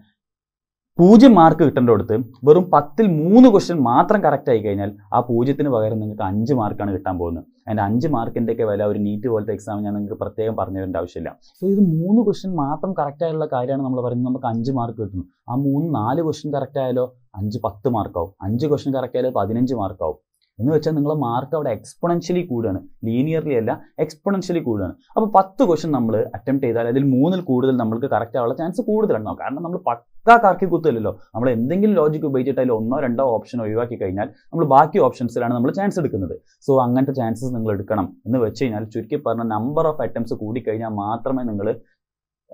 പൂജ്യം മാർക്ക് കിട്ടേണ്ടടുത്ത് വെറും പത്തിൽ മൂന്ന് ക്വസ്റ്റ്യൻ മാത്രം കറക്റ്റ് ആയി കഴിഞ്ഞാൽ ആ പൂജ്യത്തിന് പകരം നിങ്ങൾക്ക് അഞ്ച് മാർക്കാണ് കിട്ടാൻ പോകുന്നത് അതിൻ്റെ അഞ്ച് മാർക്കിൻ്റെയൊക്കെ വില ഒരു നീറ്റ് പോലത്തെ എക്സാം ഞാൻ നിങ്ങൾക്ക് പ്രത്യേകം പറഞ്ഞു തരേണ്ട ആവശ്യമില്ല സോ ഇത് മൂന്ന് ക്വസ്റ്റ്യൻ മാത്രം കറക്റ്റ് ആയുള്ള കാര്യമാണ് നമ്മൾ പറയുന്നത് നമുക്ക് അഞ്ച് മാർക്ക് കിട്ടുന്നു ആ മൂന്ന് നാല് ക്വസ്റ്റ്യൻ കറക്റ്റ് ആയാലോ അഞ്ച് പത്ത് മാർക്കാവും അഞ്ച് ക്വസ്റ്റ്യൻ കറക്റ്റ് ആയാലോ പതിനഞ്ച് മാർക്കാവും എന്ന് വെച്ചാൽ നിങ്ങളുടെ മാർക്ക് അവിടെ എക്സ്പൊണൻഷ്യലി കൂടുകയാണ് ലീനിയർലി അല്ല എക്സ്പൊണൻഷ്യലി കൂടുകയാണ് അപ്പോൾ പത്ത് ക്വസ്റ്റൻ നമ്മൾ അറ്റംപ്റ്റ് ചെയ്താൽ അതിൽ മൂന്നിൽ കൂടുതൽ നമുക്ക് കറക്റ്റ് ആവാനുള്ള ചാൻസ് കൂടുതലാണ് കാരണം നമ്മൾ പക്കാ കറക്കി കുത്തില്ലല്ലോ നമ്മൾ എന്തെങ്കിലും ലോജിക് ഉപയോഗിച്ചിട്ട് അതിൽ ഒന്നോ രണ്ടോ ഓപ്ഷൻ ഒഴിവാക്കി കഴിഞ്ഞാൽ നമ്മൾ ബാക്കി ഓപ്ഷൻസിലാണ് നമ്മൾ ചാൻസ് എടുക്കുന്നത് സോ അങ്ങനത്തെ ചാൻസസ് നിങ്ങൾ എടുക്കണം എന്ന് വെച്ച് കഴിഞ്ഞാൽ ചുരുക്കി പറഞ്ഞ നമ്പർ ഓഫ് അറ്റംപ്റ്റ്സ് കൂടിക്കഴിഞ്ഞാൽ മാത്രമേ നിങ്ങൾ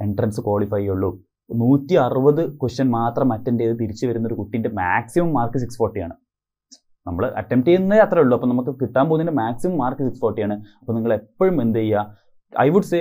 എൻട്രൻസ് ക്വാളിഫൈ ചെയ്യുള്ളൂ നൂറ്റി അറുപത് ക്വസ്റ്റ്യൻ മാത്രം അറ്റൻഡ് ചെയ്ത് തിരിച്ചു വരുന്ന ഒരു കുട്ടീൻ്റെ മാക്സിമം മാർക്ക് സിക്സ് ഫോർട്ടിയാണ് നമ്മൾ അറ്റംപ്റ്റ് ചെയ്യുന്നേ അത്രേ ഉള്ളൂ അപ്പോൾ നമുക്ക് കിട്ടാൻ പോകുന്നതിൻ്റെ മാക്സിമം മാർക്ക് സിക്സ് ഫോർട്ടിയാണ് അപ്പോൾ നിങ്ങൾ എപ്പോഴും എന്ത് ചെയ്യുക ഐ വുഡ് സേ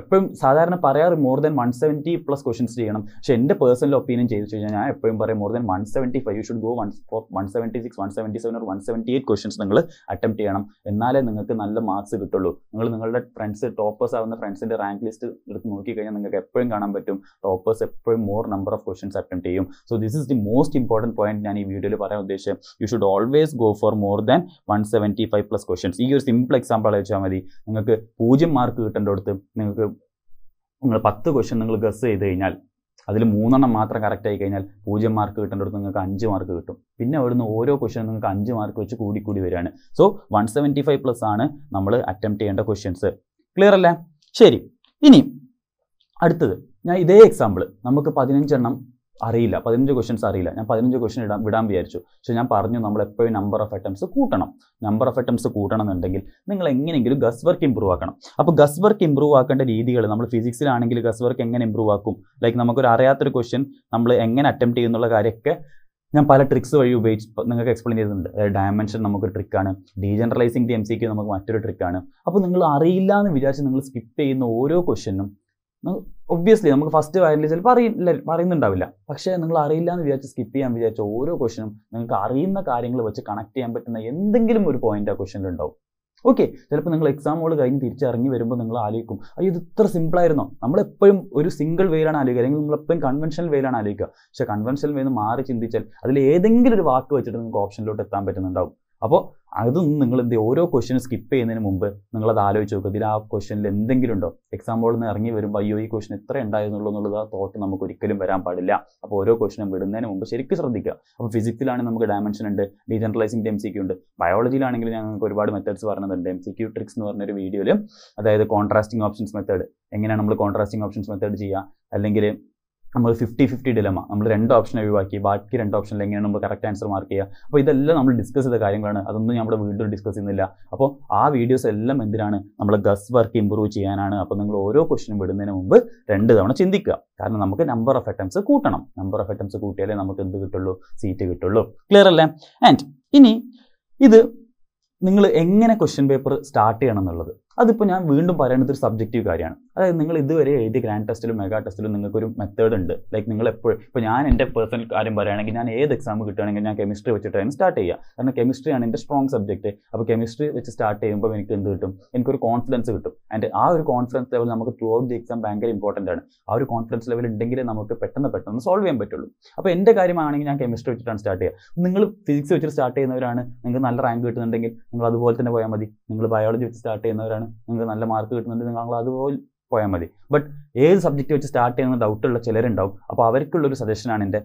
എപ്പോഴും സാധാരണ പറയാറ് more than one seventy plus questions ചെയ്യണം പക്ഷേ എൻ്റെ പേഴ്സണൽ ഒപ്പീനിയൻ ചെയ്തു കഴിഞ്ഞാൽ ഞാൻ എപ്പോഴും പറയും more than one seventy five you should go one for one seventy six one seventy seven or one seventy eight questions നിങ്ങൾ അറ്റംപ്റ്റ് ചെയ്യണം എന്നാലേ നിങ്ങൾക്ക് നല്ല മാർക്സ് കിട്ടുള്ളൂ നിങ്ങൾ നിങ്ങളുടെ ഫ്രണ്ട്സ് ടോപ്പേഴ്സ് ആവുന്ന ഫ്രണ്ട്സിൻ്റെ റാങ്ക് ലിസ്റ്റ് എടുത്ത് നോക്കിക്കഴിഞ്ഞാൽ നിങ്ങൾക്ക് എപ്പോഴും കാണാൻ പറ്റും ടോപ്പേഴ്സ് എപ്പോഴും more number of questions attempt ചെയ്യും so this is the most important point ഞാൻ ഈ വീഡിയോയിൽ പറയാൻ ഉദ്ദേശം you should always go for more than one seventy five plus questions ഈ ഒരു സിമ്പിൾ എക്സാമ്പിൾ വെച്ചാൽ മതി നിങ്ങൾക്ക് പൂജ്യം മാർക്ക് കിട്ടേണ്ടടുത്ത് നിങ്ങൾക്ക് നിങ്ങൾ പത്ത് ക്വസ്റ്റ്യൻ നിങ്ങൾ ഗസ് ചെയ്ത് കഴിഞ്ഞാൽ അതിൽ മൂന്നെണ്ണം മാത്രം കറക്റ്റ് ആയി കഴിഞ്ഞാൽ പൂജ്യം മാർക്ക് കിട്ടേണ്ടടുത്ത് നിങ്ങൾക്ക് അഞ്ച് മാർക്ക് കിട്ടും പിന്നെ അവിടുന്ന് ഓരോ ക്വസ്റ്റ്യൻ നിങ്ങൾക്ക് അഞ്ച് മാർക്ക് വെച്ച് കൂടി കൂടി വരികയാണ് so one seventy five plus ആണ് നമ്മൾ അറ്റംപ്റ്റ് ചെയ്യേണ്ട ക്വസ്റ്റ്യൻസ് ക്ലിയർ അല്ലേ ശരി ഇനി അടുത്തത് ഞാൻ ഇതേ എക്സാമ്പിൾ നമുക്ക് പതിനഞ്ചെണ്ണം അറിയില്ല പതിനഞ്ച് ക്വസ്റ്റ്യൻസ് അറിയില്ല ഞാൻ പതിനഞ്ച് ക്വസ്റ്റ്യൻ ഇടാൻ വിടാൻ വിചാരിച്ചു പക്ഷേ ഞാൻ പറഞ്ഞു നമ്മൾ എപ്പോഴും നമ്പർ ഓഫ് അറ്റംസ് കൂട്ടണം നമ്പർ ഓഫ് അറ്റംസ് കൂട്ടണം എന്നുണ്ടെങ്കിൽ നിങ്ങൾ എങ്ങനെയെങ്കിലും ഗസ് വർക്ക് ഇമ്പ്രൂവ് ആക്കണം അപ്പോൾ ഗസ് വർക്ക് ഇമ്പ്രൂവ് ആക്കേണ്ട രീതികൾ നമ്മൾ ഫിസിക്സിലാണെങ്കിൽ ഗസ് വർക്ക് എങ്ങനെ ഇമ്പ്രൂവ് ആക്കും ലൈക്ക് നമുക്കൊരു അറിയാത്തൊരു ക്വസ്റ്റ്യൻ നമ്മൾ എങ്ങനെ അറ്റംപ്റ്റ് ചെയ്യുന്നുള്ള കാര്യമൊക്കെ ഞാൻ പല ട്രിക്സ് വഴി ഉപയോഗിച്ച് നിങ്ങൾക്ക് എക്സ്പ്ലെയിൻ ചെയ്തിട്ടുണ്ട് അതായത് ഡയമെൻഷൻ നമുക്കൊരു ട്രിക്കാണ് degeneralising the M C Q നമുക്ക് മറ്റൊരു ട്രിക്കാണ് അപ്പോൾ നിങ്ങൾ അറിയില്ല എന്ന് വിചാരിച്ച് നിങ്ങൾ സ്കിപ്പ് ചെയ്യുന്ന ഓരോ ക്വസ്റ്റ്യനും ഒബ്വിയസ്ലി നമുക്ക് ഫസ്റ്റ് വയറിൽ ചിലപ്പോൾ അറിയില്ല അറിയുന്നുണ്ടാവില്ല പക്ഷേ നിങ്ങൾ അറിയില്ല എന്ന് വിചാരിച്ച് സ്കിപ്പ് ചെയ്യാൻ വിചാരിച്ച ഓരോ ക്വസ്റ്റനും നിങ്ങൾക്ക് അറിയുന്ന കാര്യങ്ങൾ വെച്ച് കണക്ട് ചെയ്യാൻ പറ്റുന്ന എന്തെങ്കിലും ഒരു പോയിന്റ് ആ ഉണ്ടാവും ഓക്കെ ചിലപ്പോൾ നിങ്ങൾ എക്സാം ഹോൾ കഴിഞ്ഞ് തിരിച്ചിറങ്ങി വരുമ്പോൾ നിങ്ങൾ ആലോചിക്കും അയ്യോ ഇത് ഇത്ര സിമ്പിളായിരുന്നോ നമ്മളെപ്പോഴും ഒരു സിംഗിൾ വേയിലാണ് ആലോചിക്കുക അല്ലെങ്കിൽ നമ്മളെപ്പോഴും കൺവെൻഷണൽ വേയിലാണ് ആലോചിക്കുക പക്ഷേ കൺവെൻഷണൽ വേയിൽ മാറി ചിന്തിച്ചാൽ അതിൽ ഏതെങ്കിലും ഒരു വാക്ക് വെച്ചിട്ട് നിങ്ങൾക്ക് ഓപ്ഷനിലോട്ട് എത്താൻ പറ്റുന്നുണ്ടാവും അപ്പോൾ അതൊന്നും നിങ്ങൾ എന്ത് ഓരോ ക്വസ്റ്റ്യൻ സ്കിപ്പ് ചെയ്യുന്നതിന് മുമ്പ് നിങ്ങളത് ആലോചിച്ച് നോക്കുക ഇതിൽ ആ ക്വസ്റ്റ്യനിൽ എന്തെങ്കിലും ഉണ്ടോ എക്സാമ്പിളിൽ നിന്ന് ഇറങ്ങി വരുമ്പോൾ അയ്യോ ഈ ക്വസ്റ്റൻ എത്ര ഉണ്ടായിരുന്നുള്ളൂ എന്നുള്ളത് ആ തോട്ട് നമുക്ക് ഒരിക്കലും വരാൻ പാടില്ല അപ്പോൾ ഓരോ ക്വസ്റ്റ്യനും വിടുന്നതിന് മുമ്പ് ശരിക്കും ശ്രദ്ധിക്കുക അപ്പോൾ ഫിസിക്സിലാണെങ്കിൽ നമുക്ക് ഡയമെൻഷൻ ഉണ്ട് ഡീജനറലൈസിംഗ് എം സി ക്യൂ ഉണ്ട് ബയോളജിയിലാണെങ്കിൽ ഞങ്ങൾക്ക് ഒരുപാട് മെത്തേഡ്സ് പറഞ്ഞതുണ്ട് എം സി ക്യൂ ട്രിക്സ് എന്ന് പറഞ്ഞൊരു വീഡിയോയിലും അതായത് കോൺട്രാസ്റ്റിംഗ് ഓപ്ഷൻസ് മെത്തേഡ് എങ്ങനെയാണ് നമ്മൾ കോൺട്രാസ്റ്റിംഗ് ഓപ്ഷൻസ് മെത്തേഡ് ചെയ്യുക അല്ലെങ്കിൽ നമ്മൾ ഫിഫ്റ്റി ഫിഫ്റ്റി ഡിലമ നമ്മൾ രണ്ട് ഓപ്ഷൻ ഒഴിവാക്കി ബാക്കി രണ്ട് ഓപ്ഷനിൽ എങ്ങനെയാണ് നമ്മൾ കറക്റ്റ് ആൻസർ മാർക്ക് ചെയ്യുക അപ്പോൾ ഇതെല്ലാം നമ്മൾ ഡിസ്കസ് ചെയ്ത കാര്യങ്ങളാണ് അതൊന്നും ഞാൻ നമ്മുടെ വീണ്ടും ഡിസ്കസ് ചെയ്യുന്നില്ല അപ്പോൾ ആ വീഡിയോസ് എല്ലാം എന്തിനാണ് നമ്മൾ ഗസ് വർക്ക് ഇമ്പ്രൂവ് ചെയ്യാനാണ് അപ്പോൾ നിങ്ങൾ ഓരോ ക്വസ്റ്റിനും വിടുന്നതിന് മുമ്പ് രണ്ട് തവണ ചിന്തിക്കുക കാരണം നമുക്ക് നമ്പർ ഓഫ് അറ്റംസ് കൂട്ടണം നമ്പർ ഓഫ് അറ്റംസ് കൂട്ടിയാലേ നമുക്ക് എന്ത് കിട്ടുള്ളൂ സീറ്റ് കിട്ടുള്ളൂ ക്ലിയർ അല്ലേ ആൻഡ് ഇനി ഇത് നിങ്ങൾ എങ്ങനെ ക്വസ്റ്റ്യൻ പേപ്പർ സ്റ്റാർട്ട് ചെയ്യണം എന്നുള്ളത് അതിപ്പോൾ ഞാൻ വീണ്ടും പറയുന്നത് ഒരു സബ്ജക്റ്റീവ് കാര്യമാണ് അതായത് നിങ്ങൾ ഇതുവരെ എഴുതി ഗ്രാൻഡ് ടെസ്റ്റിലും മെഗാ ടെസ്റ്റിലും നിങ്ങൾക്കൊരു മെത്തേഡ് ഉണ്ട് ലൈക്ക് നിങ്ങൾ എപ്പോഴും ഇപ്പോൾ ഞാൻ എൻ്റെ പേഴ്സണൽ കാര്യം പറയുകയാണെങ്കിൽ ഞാൻ ഏത് എക്സാം കിട്ടുകയാണെങ്കിൽ ഞാൻ കെമിസ്ട്രി വെച്ചിട്ടാണ് സ്റ്റാർട്ട് ചെയ്യുക കാരണം കെമിസ്ട്രിയാണ് എൻ്റെ സ്ട്രോങ് സബ്ജക്റ്റ് അപ്പോൾ കെമിസ്ട്രി വെച്ച് സ്റ്റാർട്ട് ചെയ്യുമ്പോൾ എനിക്ക് എന്ത് കിട്ടും എനിക്കൊരു കോൺഫിഡൻസ് കിട്ടും ആൻഡ് ആ ഒരു കോൺഫിഡൻസ് ലെവൽ നമുക്ക് ത്രൂ ഔട്ട് ദി എക്സാം ഭയങ്കര ഇമ്പോർട്ടൻ്റ് ആണ് ആ ഒരു കോൺഫിഡൻസ് ലെവൽ ഉണ്ടെങ്കിൽ നമുക്ക് പെട്ടെന്ന് പെട്ടെന്ന് സോൾവ് ചെയ്യാൻ പറ്റുള്ളൂ അപ്പോൾ എൻ്റെ കാര്യമാണെങ്കിൽ ഞാൻ കെമിസ്ട്രി വെച്ചിട്ടാണ് സ്റ്റാർട്ട് ചെയ്യുക നിങ്ങൾ ഫിസിക്സ് വെച്ചിട്ട് സ്റ്റാർട്ട് ചെയ്യുന്നവരാണ് നിങ്ങൾക്ക് നല്ല റാങ്ക് കിട്ടുന്നുണ്ടെങ്കിൽ നിങ്ങൾ അതുപോലെ തന്നെ പോയാൽ മതി നിങ്ങൾ ബയോളജി വെച്ച് സ്റ്റാർട്ട് ചെയ്യുന്നവരാണ് നിങ്ങൾക്ക് നല്ല മാർക്ക് കിട്ടുന്നുണ്ടെങ്കിൽ നിങ്ങൾ അതുപോലെ പോയാൽ മതി ബട്ട് ഏത് സബ്ജക്റ്റ് വെച്ച് സ്റ്റാർട്ട് ചെയ്യുന്ന ഡൗട്ടുള്ള ചിലരുണ്ടാവും അപ്പോൾ അവർക്കുള്ളൊരു സജഷനാണ് എൻ്റെ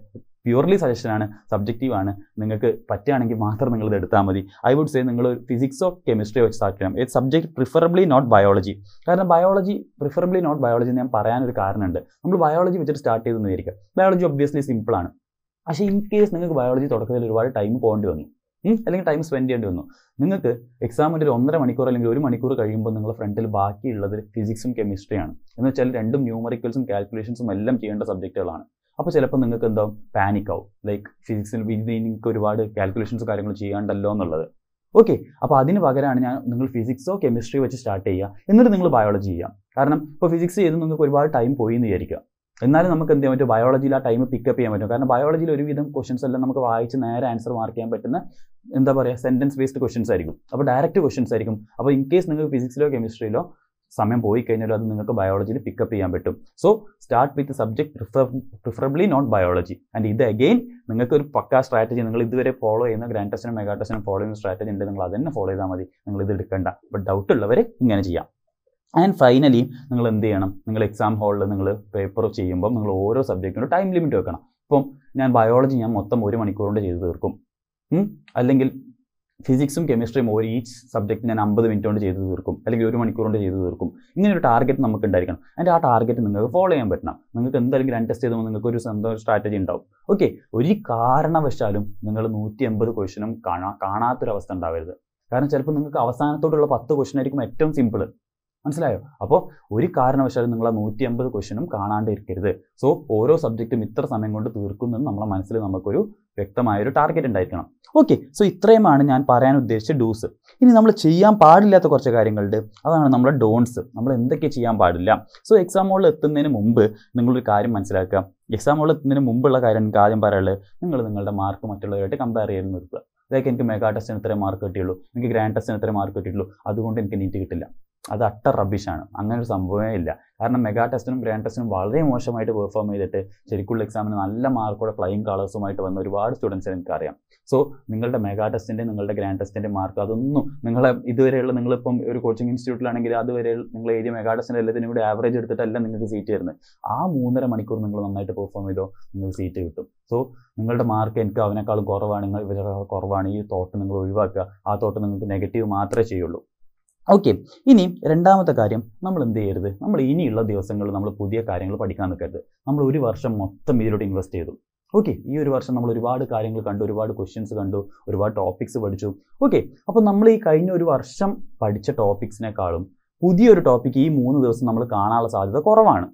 പ്യൂർലി സജഷനാണ് സബ്ജക്റ്റീവാണ് നിങ്ങൾക്ക് പറ്റുകയാണെങ്കിൽ മാത്രം നിങ്ങൾ ഇത് എടുത്താൽ മതി ഐ വുഡ് സേ നിങ്ങൾ ഫിസിക്സോ കെമിസ്ട്രിയോ വെച്ച് സ്റ്റാർട്ട് ചെയ്യാം ഏത് സബ്ജക്ട് പ്രിഫറബ്ലി നോട്ട് ബയോളജി കാരണം ബയോളജി പ്രിഫറബ്ലി നോട്ട് ബയോളജി എന്ന് ഞാൻ പറയാനൊരു കാരണമുണ്ട് നമ്മൾ ബയോളജി വെച്ചിട്ട് സ്റ്റാർട്ട് ചെയ്തെന്ന് വിചാരിക്കുക ബയോളജി ഒബ്വിയസ്ലി സിമ്പിളാണ് പക്ഷേ ഇൻ കേസ് നിങ്ങൾക്ക് ബയോളജി തുടക്കത്തിൽ ഒരുപാട് ടൈം പോകേണ്ടി വന്നു അല്ലെങ്കിൽ ടൈം സ്പെൻഡ് ചെയ്യേണ്ടി വന്നു നിങ്ങൾക്ക് എക്സാമിൻ്റെ ഒരു ഒന്നര മണിക്കൂർ അല്ലെങ്കിൽ ഒരു മണിക്കൂർ കഴിയുമ്പോൾ നിങ്ങൾ ഫ്രണ്ടിൽ ബാക്കിയുള്ളത് ഫിസിക്സും കെമിസ്ട്രിയാണ് എന്ന് വെച്ചാൽ രണ്ടും ന്യൂമറിക്കൽസും കാൽക്കുലേഷൻസും എല്ലാം ചെയ്യേണ്ട സബ്ജക്റ്റുകളാണ് അപ്പോൾ ചിലപ്പോൾ നിങ്ങൾക്ക് എന്താ പാനിക് ആവും ലൈക്ക് ഫിസിക്സിൽ നിങ്ങൾക്ക് ഒരുപാട് കാൽക്കുലേഷൻസ് കാര്യങ്ങൾ ചെയ്യാണ്ടല്ലോ എന്നുള്ളത് ഓക്കെ അപ്പോൾ അതിന് പകരമാണ് ഞാൻ നിങ്ങൾ ഫിസിക്സോ കെമിസ്ട്രിയോ വെച്ച് സ്റ്റാർട്ട് ചെയ്യുക എന്നിട്ട് നിങ്ങൾ ബയോളജി ചെയ്യാം കാരണം ഇപ്പോൾ ഫിസിക്സ് ചെയ്ത് നിങ്ങൾക്ക് ഒരുപാട് ടൈം പോയി എന്ന് വിചാരിക്കുക എന്നാലും നമുക്ക് എന്ത് ചെയ്യാൻ പറ്റും ബയോളജിയിൽ ആ ടൈം പിക്കപ്പ് ചെയ്യാൻ പറ്റും കാരണം ബയോളജിയിൽ ഒരുവിധം ക്വസ്റ്റൻസ് എല്ലാം നമുക്ക് വായിച്ച് നേരെ ആൻസർ മാർക്ക് ചെയ്യാൻ പറ്റുന്ന എന്താ പറയുക സെൻറ്റൻസ് ബേസ്ഡ് ക്വസ്റ്റൻസ് ആയിരിക്കും അപ്പോൾ ഡയറക്റ്റ് ക്വസ്റ്റൻസ് ആയിരിക്കും അപ്പോൾ ഇൻ കേസ് നിങ്ങൾക്ക് ഫിസിക്സിലോ കെമിസ്ട്രിയിലോ സമയം പോയി കഴിഞ്ഞാലും അത് നിങ്ങൾക്ക് ബയോളജിയിൽ പിക്കപ്പ് ചെയ്യാൻ പറ്റും so start with subject prefer preferably not biology and ഇത് അഗെയിൻ നിങ്ങൾക്ക് ഒരു പക്കാ സ്ട്രാറ്റജി നിങ്ങൾ ഇതുവരെ ഫോളോ ചെയ്യുന്ന ഗ്രാൻഡ് ടെസ്റ്റിനും മെഗാ ടെസ്റ്റിനും ഫോളോ ചെയ്യുന്ന സ്ട്രാറ്റജി ഉണ്ട് നിങ്ങൾ അതന്നെ ഫോളോ ചെയ്താൽ മതി നിങ്ങൾ ഇത് എടുക്കേണ്ട ബട്ട് ഡൗട്ട് ഉള്ളവർ ഇങ്ങനെ ചെയ്യാം ആൻഡ് ഫൈനലി നിങ്ങൾ എന്ത് ചെയ്യണം നിങ്ങൾ എക്സാം ഹാളിൽ നിങ്ങൾ പേപ്പർ ചെയ്യുമ്പോൾ നിങ്ങൾ ഓരോ സബ്ജക്റ്റിനും ടൈം ലിമിറ്റ് വെക്കണം ഇപ്പം ഞാൻ ബയോളജി ഞാൻ മൊത്തം ഒരു മണിക്കൂർ കൊണ്ട് ചെയ്ത് തീർക്കും അല്ലെങ്കിൽ ഫിസിക്സും കെമിസ്ട്രിയും ഒരു ഈച്ച് സബ്ജക്റ്റ് ഞാൻ അമ്പത് മിനിറ്റ് കൊണ്ട് ചെയ്ത് തീർക്കും അല്ലെങ്കിൽ ഒരു മണിക്കൂർ കൊണ്ട് ചെയ്ത് തീർക്കും ഇങ്ങനെ ഒരു ടാർഗറ്റ് നമുക്ക് ഉണ്ടായിരിക്കണം അതിൻ്റെ ആ ടാർഗറ്റ് നിങ്ങൾക്ക് ഫോളോ ചെയ്യാൻ പറ്റണം നിങ്ങൾക്ക് എന്തായാലും രണ്ട് ടെസ്റ്റ് ചെയ്തുമ്പോൾ നിങ്ങൾക്ക് ഒരു സ്വന്തം സ്ട്രാറ്റജി ഉണ്ടാവും ഓക്കെ ഒരു കാരണവശാലും നിങ്ങൾ നൂറ്റി എൺപത് ക്വസ്റ്റനും കാണാ കാണാത്തൊരവസ്ഥ ഉണ്ടാവരുത് കാരണം ചിലപ്പോൾ നിങ്ങൾക്ക് അവസാനത്തോടുള്ള പത്ത് ക്വസ്റ്റൻ ആയിരിക്കും ഏറ്റവും സിമ്പിൾ മനസ്സിലായോ അപ്പോൾ ഒരു കാരണവശാലും നിങ്ങൾ ആ നൂറ്റി അമ്പത് ക്വസ്റ്റ്യനും കാണാണ്ടിരിക്കരുത് സോ ഓരോ സബ്ജക്റ്റും ഇത്ര സമയം കൊണ്ട് തീർക്കുന്നെന്ന് നമ്മുടെ മനസ്സിൽ നമുക്കൊരു വ്യക്തമായൊരു ടാർഗറ്റ് ഉണ്ടായിരിക്കണം ഓക്കെ സോ ഇത്രയുമാണ് ഞാൻ പറയാൻ ഉദ്ദേശിച്ച ഡൂസ് ഇനി നമ്മൾ ചെയ്യാൻ പാടില്ലാത്ത കുറച്ച് കാര്യങ്ങളുണ്ട് അതാണ് നമ്മുടെ ഡോൺസ് നമ്മൾ എന്തൊക്കെ ചെയ്യാൻ പാടില്ല സോ എക്സാം ഹോളിൽ എത്തുന്നതിന് മുമ്പ് നിങ്ങളൊരു കാര്യം മനസ്സിലാക്കുക എക്സാം ഹോളിൽ എത്തുന്നതിന് മുമ്പുള്ള കാര്യം എനിക്ക് ആദ്യം പറയാനുള്ളത് നിങ്ങൾ നിങ്ങളുടെ മാർക്ക് മറ്റുള്ളവരായിട്ട് കമ്പയർ ചെയ്ത് നിർത്തുക അതായത് എനിക്ക് മെഗാ ടെസ്റ്റിന് ഇത്രയും മാർക്ക് കിട്ടിയുള്ളൂ എനിക്ക് ഗ്രാൻഡ് ടെസ്റ്റിന് ഇത്രയും മാർക്ക് കിട്ടിയുള്ളൂ അതുകൊണ്ട് എനിക്ക് നീറ്റ് കിട്ടില്ല അത് അട്ട റബ്ബിഷാണ് അങ്ങനെ ഒരു സംഭവമേ ഇല്ല കാരണം മെഗാ ടെസ്റ്റിനും ഗ്രാൻഡ് ടെസ്റ്റിനും വളരെ മോശമായിട്ട് പെർഫോം ചെയ്തിട്ട് ശരിക്കുള്ള എക്സാമിന് നല്ല മാർക്കോടെ ഫ്ലൈയിങ് കളേഴ്സുമായിട്ട് വന്ന ഒരുപാട് സ്റ്റുഡൻസിനെ എനിക്കറിയാം സോ നിങ്ങളുടെ മെഗാ ടെസ്റ്റിൻ്റെ നിങ്ങളുടെ ഗ്രാൻഡ് ടെസ്റ്റിൻ്റെ മാർക്ക് അതൊന്നും നിങ്ങളെ ഇതുവരെയുള്ള നിങ്ങളിപ്പം ഒരു കോച്ചിങ് ഇൻസ്റ്റിറ്റ്യൂട്ടിലാണെങ്കിൽ അതുവരെ നിങ്ങൾ ഏരിയ മെഗാ ടെസ്റ്റിൻ്റെ എല്ലാത്തിനും കൂടി ആവറേജ് എടുത്തിട്ടല്ല നിങ്ങൾക്ക് സീറ്റ് തരുന്നത് ആ മൂന്നര മണിക്കൂർ നിങ്ങൾ നന്നായിട്ട് പെർഫോം ചെയ്തോ നിങ്ങൾക്ക് സീറ്റ് കിട്ടും സോ നിങ്ങളുടെ മാർക്ക് എനിക്ക് അവനേക്കാളും കുറവാണ് നിങ്ങൾ ഇവരെക്കാളും കുറവാണ് ഈ തോട്ട് നിങ്ങൾ ഒഴിവാക്കുക ആ തോട്ട് നിങ്ങൾക്ക് നെഗറ്റീവ് മാത്രമേ ചെയ്യുള്ളൂ ഓക്കെ ഇനി രണ്ടാമത്തെ കാര്യം നമ്മൾ എന്ത് ചെയ്യരുത് നമ്മൾ ഇനിയുള്ള ദിവസങ്ങളിൽ നമ്മൾ പുതിയ കാര്യങ്ങൾ പഠിക്കാൻ നിൽക്കരുത് നമ്മൾ ഒരു വർഷം മൊത്തം ഇതിലൂടെ ഇൻവെസ്റ്റ് ചെയ്തു ഓക്കെ ഈ ഒരു വർഷം നമ്മൾ ഒരുപാട് കാര്യങ്ങൾ കണ്ടു ഒരുപാട് ക്വസ്റ്റ്യൻസ് കണ്ടു ഒരുപാട് ടോപ്പിക്സ് പഠിച്ചു ഓക്കെ അപ്പോൾ നമ്മൾ ഈ കഴിഞ്ഞ ഒരു വർഷം പഠിച്ച ടോപ്പിക്സിനേക്കാളും പുതിയൊരു ടോപ്പിക് ഈ മൂന്ന് ദിവസം നമ്മൾ കാണാനുള്ള സാധ്യത കുറവാണ്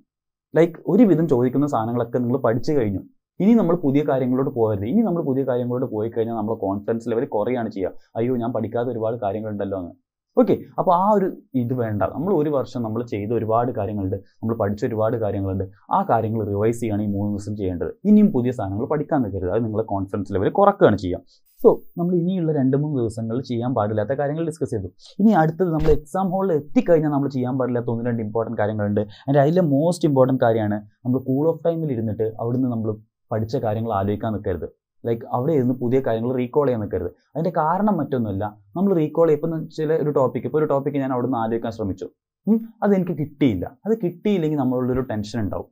ലൈക്ക് ഒരുവിധം ചോദിക്കുന്ന സാധനങ്ങളൊക്കെ നിങ്ങൾ പഠിച്ചു കഴിഞ്ഞു ഇനി നമ്മൾ പുതിയ കാര്യങ്ങളോട് പോകരുത് ഇനി നമ്മൾ പുതിയ കാര്യങ്ങളോട് പോയി കഴിഞ്ഞാൽ നമ്മൾ കോൺഫിഡൻസ് ലെവൽ കുറയാണ് ചെയ്യുക അയ്യോ ഞാൻ പഠിക്കാത്ത ഒരുപാട് കാര്യങ്ങളുണ്ടല്ലോ എന്ന് ഓക്കെ അപ്പോൾ ആ ഒരു ഇത് വേണ്ട നമ്മൾ ഒരു വർഷം നമ്മൾ ചെയ്ത ഒരുപാട് കാര്യങ്ങളുണ്ട് നമ്മൾ പഠിച്ച ഒരുപാട് കാര്യങ്ങളുണ്ട് ആ കാര്യങ്ങൾ റിവൈസ് ചെയ്യാണ് ഈ മൂന്ന് ദിവസം ചെയ്യേണ്ടത് ഇനിയും പുതിയ സാധനങ്ങൾ പഠിക്കാൻ നിൽക്കരുത് അത് നിങ്ങളെ കോൺഫിഡൻസ് ലെവൽ കുറക്കുകയാണ് ചെയ്യാം സോ നമ്മൾ ഇനിയുള്ള രണ്ട് മൂന്ന് ദിവസങ്ങളിൽ ചെയ്യാൻ പാടില്ലാത്ത കാര്യങ്ങൾ ഡിസ്കസ് ചെയ്തു ഇനി അടുത്തത് നമ്മൾ എക്സാം ഹോളിൽ എത്തിക്കഴിഞ്ഞാൽ നമ്മൾ ചെയ്യാൻ പാടില്ലാത്ത ഒന്ന് രണ്ട് ഇമ്പോർട്ടൻറ്റ് കാര്യങ്ങളുണ്ട് അതിൻ്റെ അതിലെ മോസ്റ്റ് ഇമ്പോർട്ടൻറ്റ് കാര്യമാണ് നമ്മൾ കൂൾ ഓഫ് ടൈമിൽ ഇരുന്നിട്ട് അവിടുന്ന് നമ്മൾ പഠിച്ച കാര്യങ്ങൾ ആലോചിക്കാൻ നിൽക്കരുത് ലൈക്ക് അവിടെ ഇരുന്ന് പുതിയ കാര്യങ്ങൾ റീകോൾ ചെയ്യാൻ നിൽക്കരുത് അതിൻ്റെ കാരണം മറ്റൊന്നുമില്ല നമ്മൾ റീകോൾ ചെയ്യുമ്പോൾ ചില ഒരു ടോപ്പിക്ക് ഇപ്പോൾ ഒരു ടോപ്പിക്ക് ഞാൻ അവിടെ നിന്ന് ആലോചിക്കാൻ ശ്രമിച്ചു അതെനിക്ക് കിട്ടിയില്ല അത് കിട്ടിയില്ലെങ്കിൽ ഒരു ടെൻഷൻ ഉണ്ടാവും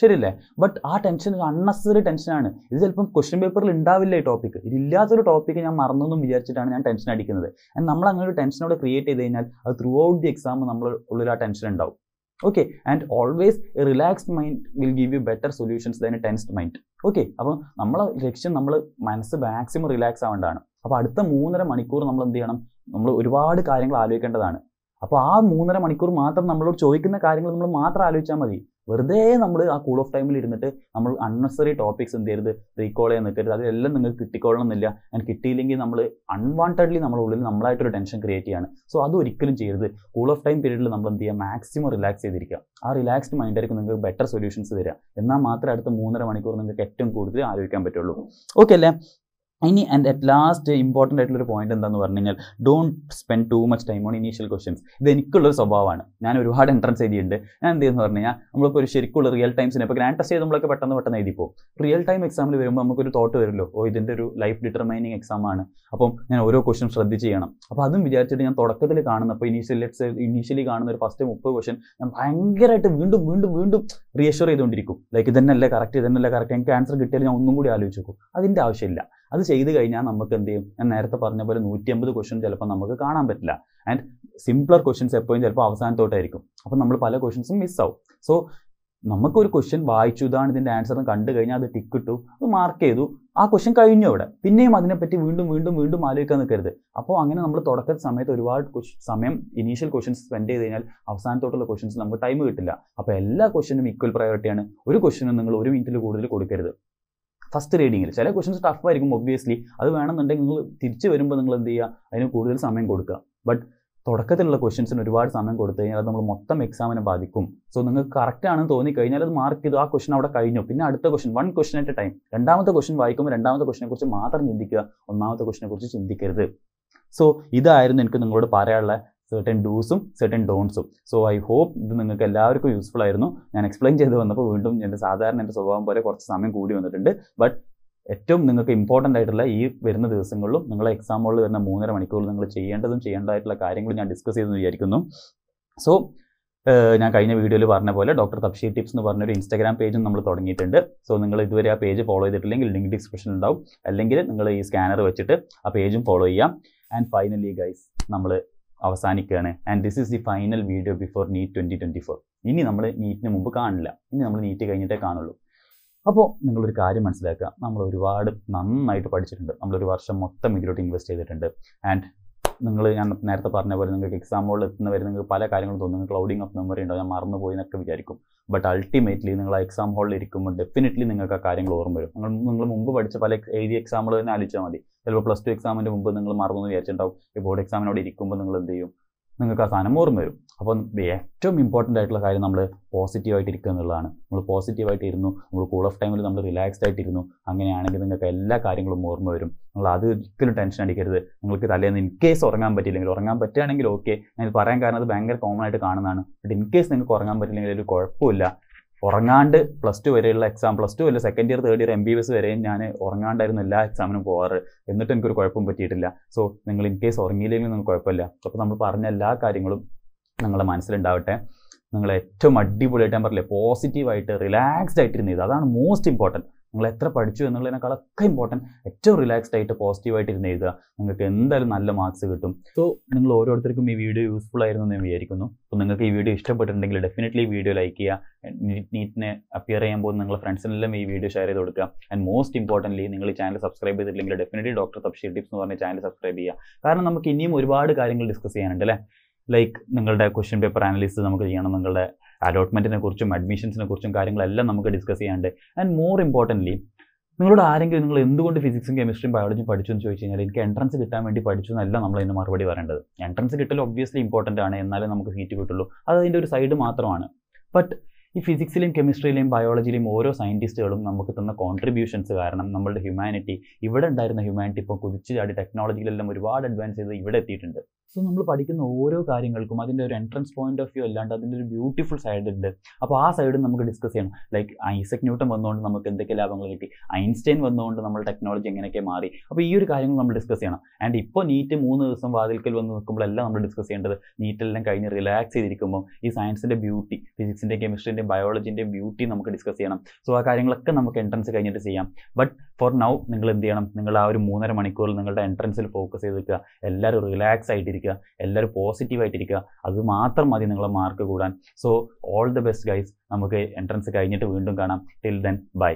ശരിയല്ലേ ബട്ട് ആ ടെൻഷൻ ഒരു അൺനെസറി ടെൻഷനാണ് ഇത് ചിലപ്പം ക്വസ്റ്റ്യൻ പേപ്പറിൽ ഉണ്ടാവില്ല ഈ ടോപ്പിക് ഇതില്ലാത്തൊരു ടോപ്പിക് ഞാൻ മറന്നെന്നും വിചാരിച്ചിട്ടാണ് ഞാൻ ടെൻഷൻ അടിക്കുന്നത് നമ്മൾ അങ്ങനെ ഒരു ടെൻഷൻ അവിടെ ക്രിയേറ്റ് ചെയ്ത് കഴിഞ്ഞാൽ അത് ത്രൂ ഔട്ട് ദി എക്സാം നമ്മൾ ഉള്ളിൽ ആ ടെൻഷൻ ഉണ്ടാവും okay and always a relaxed mind will give you better solutions than a tensed mind okay അപ്പോൾ നമ്മളെ ലക്ഷ്യം നമ്മൾ മനസ്സ് മാക്സിമം റിലാക്സ് ആവേണ്ടതാണ് അപ്പോൾ അടുത്ത മൂന്നര മണിക്കൂർ നമ്മൾ എന്ത് ചെയ്യണം നമ്മൾ ഒരുപാട് കാര്യങ്ങൾ ആലോചിക്കേണ്ടതാണ് അപ്പോൾ ആ മൂന്നര മണിക്കൂർ മാത്രം നമ്മളോട് ചോദിക്കുന്ന കാര്യങ്ങൾ നമ്മൾ മാത്രം ആലോചിച്ചാൽ മതി വെറുതെ നമ്മൾ ആ കൂൾ ഓഫ് ടൈമിൽ ഇരുന്നിട്ട് നമ്മൾ അൺനെസറി ടോപ്പിക്സ് എന്ത് ചെയ്യരുത് റീകോൾ ചെയ്യാൻ നിൽക്കരുത് അതിലെല്ലാം നിങ്ങൾക്ക് കിട്ടിക്കോളണം എന്നില്ല ആൻഡ് കിട്ടിയില്ലെങ്കിൽ നമ്മൾ അൺവാണ്ടഡ്ലി നമ്മുടെ ഉള്ളിൽ നമ്മളായിട്ടൊരു ടെൻഷൻ ക്രിയേറ്റ് ചെയ്യാണ് സോ അത് ഒരിക്കലും ചെയ്യരുത് കൂൾ ഓഫ് ടൈം പീരീഡിൽ നമ്മൾ എന്ത് ചെയ്യുക മാക്സിമം റിലാക്സ് ചെയ്തിരിക്കുക ആ റിലാക്സ്ഡ് മൈൻഡായിരിക്കും നിങ്ങൾക്ക് ബെറ്റർ സൊല്യൂഷൻസ് തരിക എന്നാൽ മാത്രമേ അടുത്ത മൂന്നര മണിക്കൂർ നിങ്ങൾക്ക് ഏറ്റവും കൂടുതൽ ആലോചിക്കാൻ പറ്റുള്ളൂ ഓക്കെ അല്ലേ ഇനി ആൻഡ് അറ്റ് ലാസ്റ്റ് ഇമ്പോർട്ടൻ്റ് ആയിട്ടുള്ള ഒരു പോയിന്റ് എന്താന്ന് പറഞ്ഞു കഴിഞ്ഞാൽ don't spend too much time on initial questions ഇത് എനിക്കുള്ളൊരു സ്വഭാവമാണ് ഞാൻ ഒരുപാട് എൻട്രൻസ് എഴുതിയിട്ടുണ്ട് ഞാൻ എന്ത് ചെയ്യുന്നു പറഞ്ഞു കഴിഞ്ഞാൽ നമ്മളിപ്പോൾ ഒരു ശരിക്കുള്ള റിയൽ ടൈംസിന് ഇപ്പോൾ ഗ്രാൻഡ് ടെസ്റ്റ് ചെയ്തുമ്പോഴൊക്കെ പെട്ടെന്ന് പെട്ടെന്ന് എഴുതി പോകും റിയൽ ടൈം എക്സാമിൽ വരുമ്പോൾ നമുക്കൊരു തോട്ട് വരുമല്ലോ ഓ ഇതിൻ്റെ ഒരു ലൈഫ് ഡിറ്റർമൈനിങ് എക്സാം ആണ് അപ്പം ഞാൻ ഓരോ ക്വസ്റ്റൻ ശ്രദ്ധിച്ച് ചെയ്യണം അപ്പോൾ അതും വിചാരിച്ചിട്ട് ഞാൻ തുടക്കത്തിൽ കാണുന്ന അപ്പോൾ ഇനീഷ്യൽ ലെറ്റ്സ് ഇനീഷ്യലി കാണുന്ന ഒരു ഫസ്റ്റ് മുപ്പത് ക്വസ്റ്റൻ ഞാൻ ഭയങ്കരമായിട്ട് വീണ്ടും വീണ്ടും വീണ്ടും റിയഷർ ചെയ്തുകൊണ്ടിരിക്കും ലൈക്ക് ഇതന്നെ അല്ലേ കറക്റ്റ് ഇതന്നെ അല്ലേ കറക്റ്റ് എനിക്ക് ആൻസർ കിട്ടിയാൽ ഞാൻ ഒന്നും കൂടി ആലോചിച്ചു നോക്കും അതിൻ്റെ ആവശ്യമില്ല അത് ചെയ്ത് കഴിഞ്ഞാൽ നമുക്ക് എന്ത് ചെയ്യും ഞാൻ നേരത്തെ പറഞ്ഞ പോലെ നൂറ്റി അമ്പത് ക്വസ്റ്റൻ ചിലപ്പോൾ നമുക്ക് കാണാൻ പറ്റില്ല ആൻഡ് സിംപ്ലർ ക്വസ്റ്റൻസ് എപ്പോഴും ചിലപ്പോൾ അവസാനത്തോട്ടായിരിക്കും അപ്പം നമ്മൾ പല ക്വസ്റ്റൻസും മിസ്സാവും സോ നമുക്കൊരു ക്വസ്റ്റ്യൻ വായിച്ചു ഇതാണ് ഇതിൻ്റെ ആൻസർ എന്ന് കണ്ടു കഴിഞ്ഞാൽ അത് ടിക്ക് ഇട്ടു അത് മാർക്ക് ചെയ്തു ആ ക്വസ്റ്റ്യൻ കഴിഞ്ഞു അവിടെ പിന്നെയും അതിനെപ്പറ്റി വീണ്ടും വീണ്ടും വീണ്ടും ആലോചിക്കാൻ നിൽക്കരുത് അപ്പോൾ അങ്ങനെ നമ്മൾ തുടക്ക സമയത്ത് ഒരുപാട് സമയം ഇനീഷ്യൽ ക്വസ്റ്റ്യൻസ് സ്പെൻഡ് ചെയ്ത് കഴിഞ്ഞാൽ അവസാനത്തോട്ടുള്ള ക്വസ്റ്റ്യൻസ് നമുക്ക് ടൈം കിട്ടില്ല അപ്പോൾ എല്ലാ ക്വസ്റ്റ്യനും ഈക്വൽ പ്രയോറിറ്റിയാണ് ഒരു ക്വസ്റ്റ്യനും നിങ്ങൾ ഒരു മിനിറ്റിൽ കൂടുതൽ കൊടുക്കരുത് ഫസ്റ്റ് റീഡിങ്ങിൽ ചില ക്വസ്റ്റൻസ് ടഫ് ആയിരിക്കും ഒബ്വിയസ്ലി അത് വേണമെന്നുണ്ടെങ്കിൽ നിങ്ങൾ തിരിച്ച് വരുമ്പോൾ നിങ്ങൾ എന്ത് ചെയ്യുക അതിന് കൂടുതൽ സമയം കൊടുക്കുക ബട്ട് തുടക്കത്തിലുള്ള ക്വസ്റ്റ്യൻസിന് ഒരുപാട് സമയം കൊടുത്തു കഴിഞ്ഞാൽ അത് നമ്മൾ മൊത്തം എക്സാമിനെ ബാധിക്കും സോ നിങ്ങൾക്ക് കറക്റ്റ് ആണെന്ന് തോന്നി കഴിഞ്ഞാൽ അത് മാർക്ക് ചെയ്തു ആ ക്വസ്റ്റൻ അവിടെ കഴിഞ്ഞു പിന്നെ അടുത്ത question one question at time രണ്ടാമത്തെ ക്വസ്റ്റൻ വായിക്കുമ്പോൾ രണ്ടാമത്തെ ക്വസ്റ്റിനെ കുറിച്ച് മാത്രം ചിന്തിക്കുക ഒന്നാമത്തെ ക്വസ്റ്റിനെ കുറിച്ച് ചിന്തിക്കരുത് സോ ഇതായിരുന്നു എനിക്ക് നിങ്ങളോട് പറയാനുള്ള സെർട്ടൻ ഡൂസും സെർട്ടൻ ഡോൺസും സോ ഐ ഹോപ്പ് ഇത് നിങ്ങൾക്ക് എല്ലാവർക്കും യൂസ്ഫുൾ ആയിരുന്നു ഞാൻ എക്സ്പ്ലെയിൻ ചെയ്ത് വന്നപ്പോൾ വീണ്ടും എൻ്റെ സാധാരണ എൻ്റെ സ്വഭാവം പോലെ കുറച്ച് സമയം കൂടി വന്നിട്ടുണ്ട് ബട്ട് ഏറ്റവും നിങ്ങൾക്ക് ഇമ്പോർട്ടൻ്റ് ആയിട്ടുള്ള ഈ വരുന്ന ദിവസങ്ങളിലും നിങ്ങളെ എക്സാം ഹോളിൽ വരുന്ന മൂന്നര മണിക്കൂറിൽ നിങ്ങൾ ചെയ്യേണ്ടതും ചെയ്യേണ്ടതായിട്ടുള്ള കാര്യങ്ങൾ ഞാൻ ഡിസ്കസ് ചെയ്തെന്ന് വിചാരിക്കുന്നു സോ ഞാൻ കഴിഞ്ഞ വീഡിയോയിൽ പറഞ്ഞ പോലെ ഡോക്ടർ തപ്ഷി ടിപ്സ് എന്ന് പറഞ്ഞൊരു ഇൻസ്റ്റാഗ്രാം പേജും നമ്മൾ തുടങ്ങിയിട്ടുണ്ട് സോ നിങ്ങൾ ഇതുവരെ ആ പേജ് ഫോളോ ചെയ്തിട്ടില്ലെങ്കിൽ ലിങ്ക് ഡിസ്ക്രിപ്ഷൻ ഉണ്ടാവും അല്ലെങ്കിൽ നിങ്ങൾ ഈ സ്കാനർ വെച്ചിട്ട് ആ പേജും ഫോളോ ചെയ്യാം ആൻഡ് ഫൈനലി ഗൈസ് നമ്മൾ അവസാനിക്കുകയാണ് and this is the final video before NEET twenty twenty four ഇനി നമ്മൾ നീറ്റിന് മുമ്പ് കാണില്ല ഇനി നമ്മൾ നീറ്റ് കഴിഞ്ഞിട്ടേ കാണുള്ളൂ അപ്പോൾ നിങ്ങളൊരു കാര്യം മനസ്സിലാക്കുക നമ്മൾ ഒരുപാട് നന്നായിട്ട് പഠിച്ചിട്ടുണ്ട് നമ്മളൊരു വർഷം മൊത്തം ഇതിലോട്ട് ഇൻവെസ്റ്റ് ചെയ്തിട്ടുണ്ട് ആൻഡ് നിങ്ങൾ ഞാൻ നേരത്തെ പറഞ്ഞ പോലെ നിങ്ങൾക്ക് എക്സാം ഹോളിൽ എത്തുന്ന വരെ നിങ്ങൾക്ക് പല കാര്യങ്ങളും തോന്നും ക്ലൗഡിങ് ഓഫ് മെമ്മറി ഉണ്ടോ ഞാൻ മറന്നുപോയി എന്നൊക്കെ വിചാരിക്കും ബട്ട് അൾട്ടിമേറ്റ്ലി നിങ്ങൾ ആ എക്സാം ഹോളിൽ ഇരിക്കുമ്പോൾ ഡെഫിനറ്റ്ലി നിങ്ങൾക്ക് ആ കാര്യങ്ങൾ ഓർമ്മ വരും നിങ്ങൾ നിങ്ങൾ മുമ്പ് പഠിച്ച പല എഴുതിയ എക്സാമുകൾ തന്നെ ആലോചിച്ചാൽ മതി ചിലപ്പോൾ പ്ലസ് ടു എക്സാമിൻ്റെ മുമ്പ് നിങ്ങൾ മറന്നു വിചാരിച്ചിട്ടുണ്ടാവും ഈ ബോർഡ് എക്സാമിനോട് ഇരിക്കുമ്പോൾ നിങ്ങൾ എന്ത് ചെയ്യും നിങ്ങൾക്ക് ആ സാധനം ഓർമ്മ വരും അപ്പോൾ ഏറ്റവും ഇമ്പോർട്ടൻ്റ് ആയിട്ടുള്ള കാര്യം നമ്മൾ പോസിറ്റീവായിട്ട് ഇരിക്കുക എന്നുള്ളതാണ് നമ്മൾ പോസിറ്റീവായിട്ട് ഇരുന്നു നമ്മൾ കൂൾ ഓഫ് ടൈമിൽ നമ്മൾ റിലാക്സ്ഡ് ആയിട്ടിരുന്നു അങ്ങനെയാണെങ്കിൽ നിങ്ങൾക്ക് എല്ലാ കാര്യങ്ങളും ഓർമ്മ വരും നിങ്ങൾ അത് ഒരിക്കലും ടെൻഷൻ അടിക്കരുത് നിങ്ങൾക്ക് തലേന്ന് ഇൻ കേസ് ഉറങ്ങാൻ പറ്റില്ലെങ്കിൽ ഉറങ്ങാൻ പറ്റുകയാണെങ്കിൽ ഓക്കെ ഞാൻ പറയാൻ കാരണം അത് ഭയങ്കര കോമൺ ആയിട്ട് കാണുന്നതാണ് ബട്ട് ഇൻ കേസ് നിങ്ങൾക്ക് ഉറങ്ങാൻ പറ്റില്ലെങ്കിൽ ഒരു കുഴപ്പമില്ല ഉറങ്ങാണ്ട് പ്ലസ് ടു വരെയുള്ള എക്സാം പ്ലസ് ടു അല്ലെങ്കിൽ second year third year M B B വരെയും ഞാൻ ഉറങ്ങാണ്ടായിരുന്നു എല്ലാ എക്സാമിനും പോകാറ് എന്നിട്ട് എനിക്കൊരു കുഴപ്പം പറ്റിയിട്ടില്ല സോ നിങ്ങൾ ഇൻ കേസ് ഉറങ്ങിയില്ലെങ്കിൽ നിങ്ങൾക്ക് കുഴപ്പമില്ല അപ്പോൾ നമ്മൾ പറഞ്ഞ എല്ലാ കാര്യങ്ങളും നിങ്ങളുടെ മനസ്സിലുണ്ടാവട്ടെ നിങ്ങൾ ഏറ്റവും അടിപൊളിയായിട്ട് ഞാൻ പറഞ്ഞില്ലേ പോസിറ്റീവായിട്ട് റിലാക്സ്ഡ് ആയിട്ടിരുന്നത് അതാണ് മോസ്റ്റ് ഇമ്പോർട്ടൻറ്റ് നിങ്ങൾ എത്ര പഠിച്ചു എന്നുള്ളതിനേക്കാളൊക്കെ ഇമ്പോർട്ടൻറ്റ് ഏറ്റവും റിലാക്സ്ഡ് ആയിട്ട് പോസിറ്റീവായിട്ട് ഇരുന്ന് എഴുതുക നിങ്ങൾക്ക് എന്തായാലും നല്ല മാർക്സ് കിട്ടും സോ നിങ്ങൾ ഓരോരുത്തർക്കും ഈ വീഡിയോ യൂസ്ഫുൾ ആയിരുന്നു എന്ന് വിചാരിക്കുന്നു അപ്പോൾ നിങ്ങൾക്ക് ഈ വീഡിയോ ഇഷ്ടപ്പെട്ടിട്ടുണ്ടെങ്കിൽ ഡെഫിനറ്റ്ലി വീഡിയോ ലൈക്ക് ചെയ്യുക നീറ്റിനെ അപ്പിയർ ചെയ്യാൻ പോകുന്ന നിങ്ങളുടെ ഫ്രണ്ട്സിനെല്ലാം ഈ വീഡിയോ ഷെയർ ചെയ്ത് കൊടുക്കുക ആൻഡ് മോസ്റ്റ് ഇമ്പോർട്ടൻ്റ്ലി നിങ്ങൾ ഈ ചാനൽ സബ്സ്ക്രൈബ് ചെയ്തിട്ടില്ലെങ്കിൽ ഡെഫിനറ്റ്ലി ഡോക്ടർ തപ്ഷി ടിപ്സ് എന്ന് പറഞ്ഞ ചാനൽ സബ്സ്ക്രൈബ് ചെയ്യുക കാരണം നമുക്ക് ഇനിയും ഒരുപാട് കാര്യങ്ങൾ ഡിസ്കസ് ചെയ്യാനുണ്ട് അല്ലേ ലൈക്ക് നിങ്ങളുടെ ക്വസ്റ്റ്യൻ പേപ്പർ അനലിസിസ് നമുക്ക് ചെയ്യണം നിങ്ങളുടെ അലോട്ട്മെൻറ്റിനെ കുറിച്ചും അഡ്മിഷൻസിനെ കുറിച്ചും കാര്യങ്ങളെല്ലാം നമുക്ക് ഡിസ്കസ് ചെയ്യാണ്ട് ആൻഡ് മോർ ഇമ്പോർട്ടൻ്റ്ലി നിങ്ങളോട് ആരെങ്കിലും നിങ്ങൾ എന്തുകൊണ്ട് ഫിസിക്സും കെമിസ്ട്രിയും ബയോളജിയും പഠിച്ചു എന്ന് ചോദിച്ചു കഴിഞ്ഞാൽ എനിക്ക് എൻട്രൻസ് കിട്ടാൻ വേണ്ടി പഠിച്ചു എന്നല്ല നമ്മൾ അതിന് മറുപടി പറയേണ്ടത് എൻട്രൻസ് കിട്ടൽ ഒബ്വിയസ്ലി ഇമ്പോർട്ടൻ്റ് ആണ് എന്നാലേ നമുക്ക് സീറ്റ് കിട്ടുള്ളൂ അത് അതിൻ്റെ ഒരു സൈഡ് മാത്രമാണ് ബട്ട് ഈ ഫിസിക്സിലെയും കെമിസ്ട്രിയിലെയും ബയോളജിയിലെയും ഓരോ സയൻറ്റിസ്റ്റുകളും നമുക്ക് തന്ന കോൺട്രിബ്യൂഷൻസ് കാരണം നമ്മളുടെ ഹ്യൂമാനിറ്റി ഇവിടെ ഉണ്ടായിരുന്ന ഹ്യൂമാനിറ്റി ഇപ്പോൾ കുതിച്ചു ചാടി ടെക്നോളജിയിലെല്ലാം ഒരുപാട് അഡ്വാൻസ് ചെയ്ത് ഇവിടെ എത്തിയിട്ടുണ്ട് സോ നമ്മൾ പഠിക്കുന്ന ഓരോ കാര്യങ്ങൾക്കും അതിൻ്റെ ഒരു എൻട്രൻസ് പോയിന്റ് ഓഫ് വ്യൂ അല്ലാണ്ട് അതിൻ്റെ ഒരു ബ്യൂട്ടിഫുൾ സൈഡ് ഉണ്ട് അപ്പോൾ ആ സൈഡ് നമുക്ക് ഡിസ്കസ് ചെയ്യണം ലൈക്ക് ഐസക് ന്യൂട്ടൺ വന്നുകൊണ്ട് നമുക്ക് എന്തൊക്കെ ലാഭങ്ങൾ കിട്ടി ഐൻസ്റ്റൈൻ വന്നുകൊണ്ട് നമ്മൾ ടെക്നോളജി എങ്ങനെയൊക്കെ മാറി അപ്പോൾ ഈ ഒരു കാര്യങ്ങൾ നമ്മൾ ഡിസ്കസ് ചെയ്യണം ആൻഡ് ഇപ്പോൾ നീറ്റ് മൂന്ന് ദിവസം വാതിൽക്കൽ വന്ന് നിൽക്കുമ്പോഴെല്ലാം നമ്മൾ ഡിസ്കസ് ചെയ്യേണ്ടത് നീറ്റെല്ലാം കഴിഞ്ഞ് റിലാക്സ് ചെയ്തിരിക്കുമ്പോൾ ഈ സയൻസിൻ്റെ ബ്യൂട്ടി ഫിസിക്സിൻ്റെ കെമിസ്ട്രീൻ്റെയും ബയോളജിൻ്റെയും ബ്യൂട്ടി നമുക്ക് ഡിസ്കസ് ചെയ്യണം സോ ആ കാര്യങ്ങളൊക്കെ നമുക്ക് എൻട്രൻസ് കഴിഞ്ഞിട്ട് ചെയ്യാം ബട്ട് ഫോർ നൗ നിങ്ങൾ എന്ത് ചെയ്യണം നിങ്ങൾ ആ ഒരു മൂന്നര മണിക്കൂറിൽ നിങ്ങളുടെ എൻട്രൻസിൽ ഫോക്കസ് ചെയ്ത് നിൽക്കുക എല്ലാവരും റിലാക്സ് ആയിട്ടിരിക്കുക എല്ലാവരും പോസിറ്റീവ് ആയിട്ടിരിക്കുക അത് മാത്രം മതി നിങ്ങളെ മാർക്ക് കൂടാൻ so all the best guys നമുക്ക് എൻട്രൻസ് കഴിഞ്ഞിട്ട് വീണ്ടും കാണാം ടിൽ ദെൻ ബൈ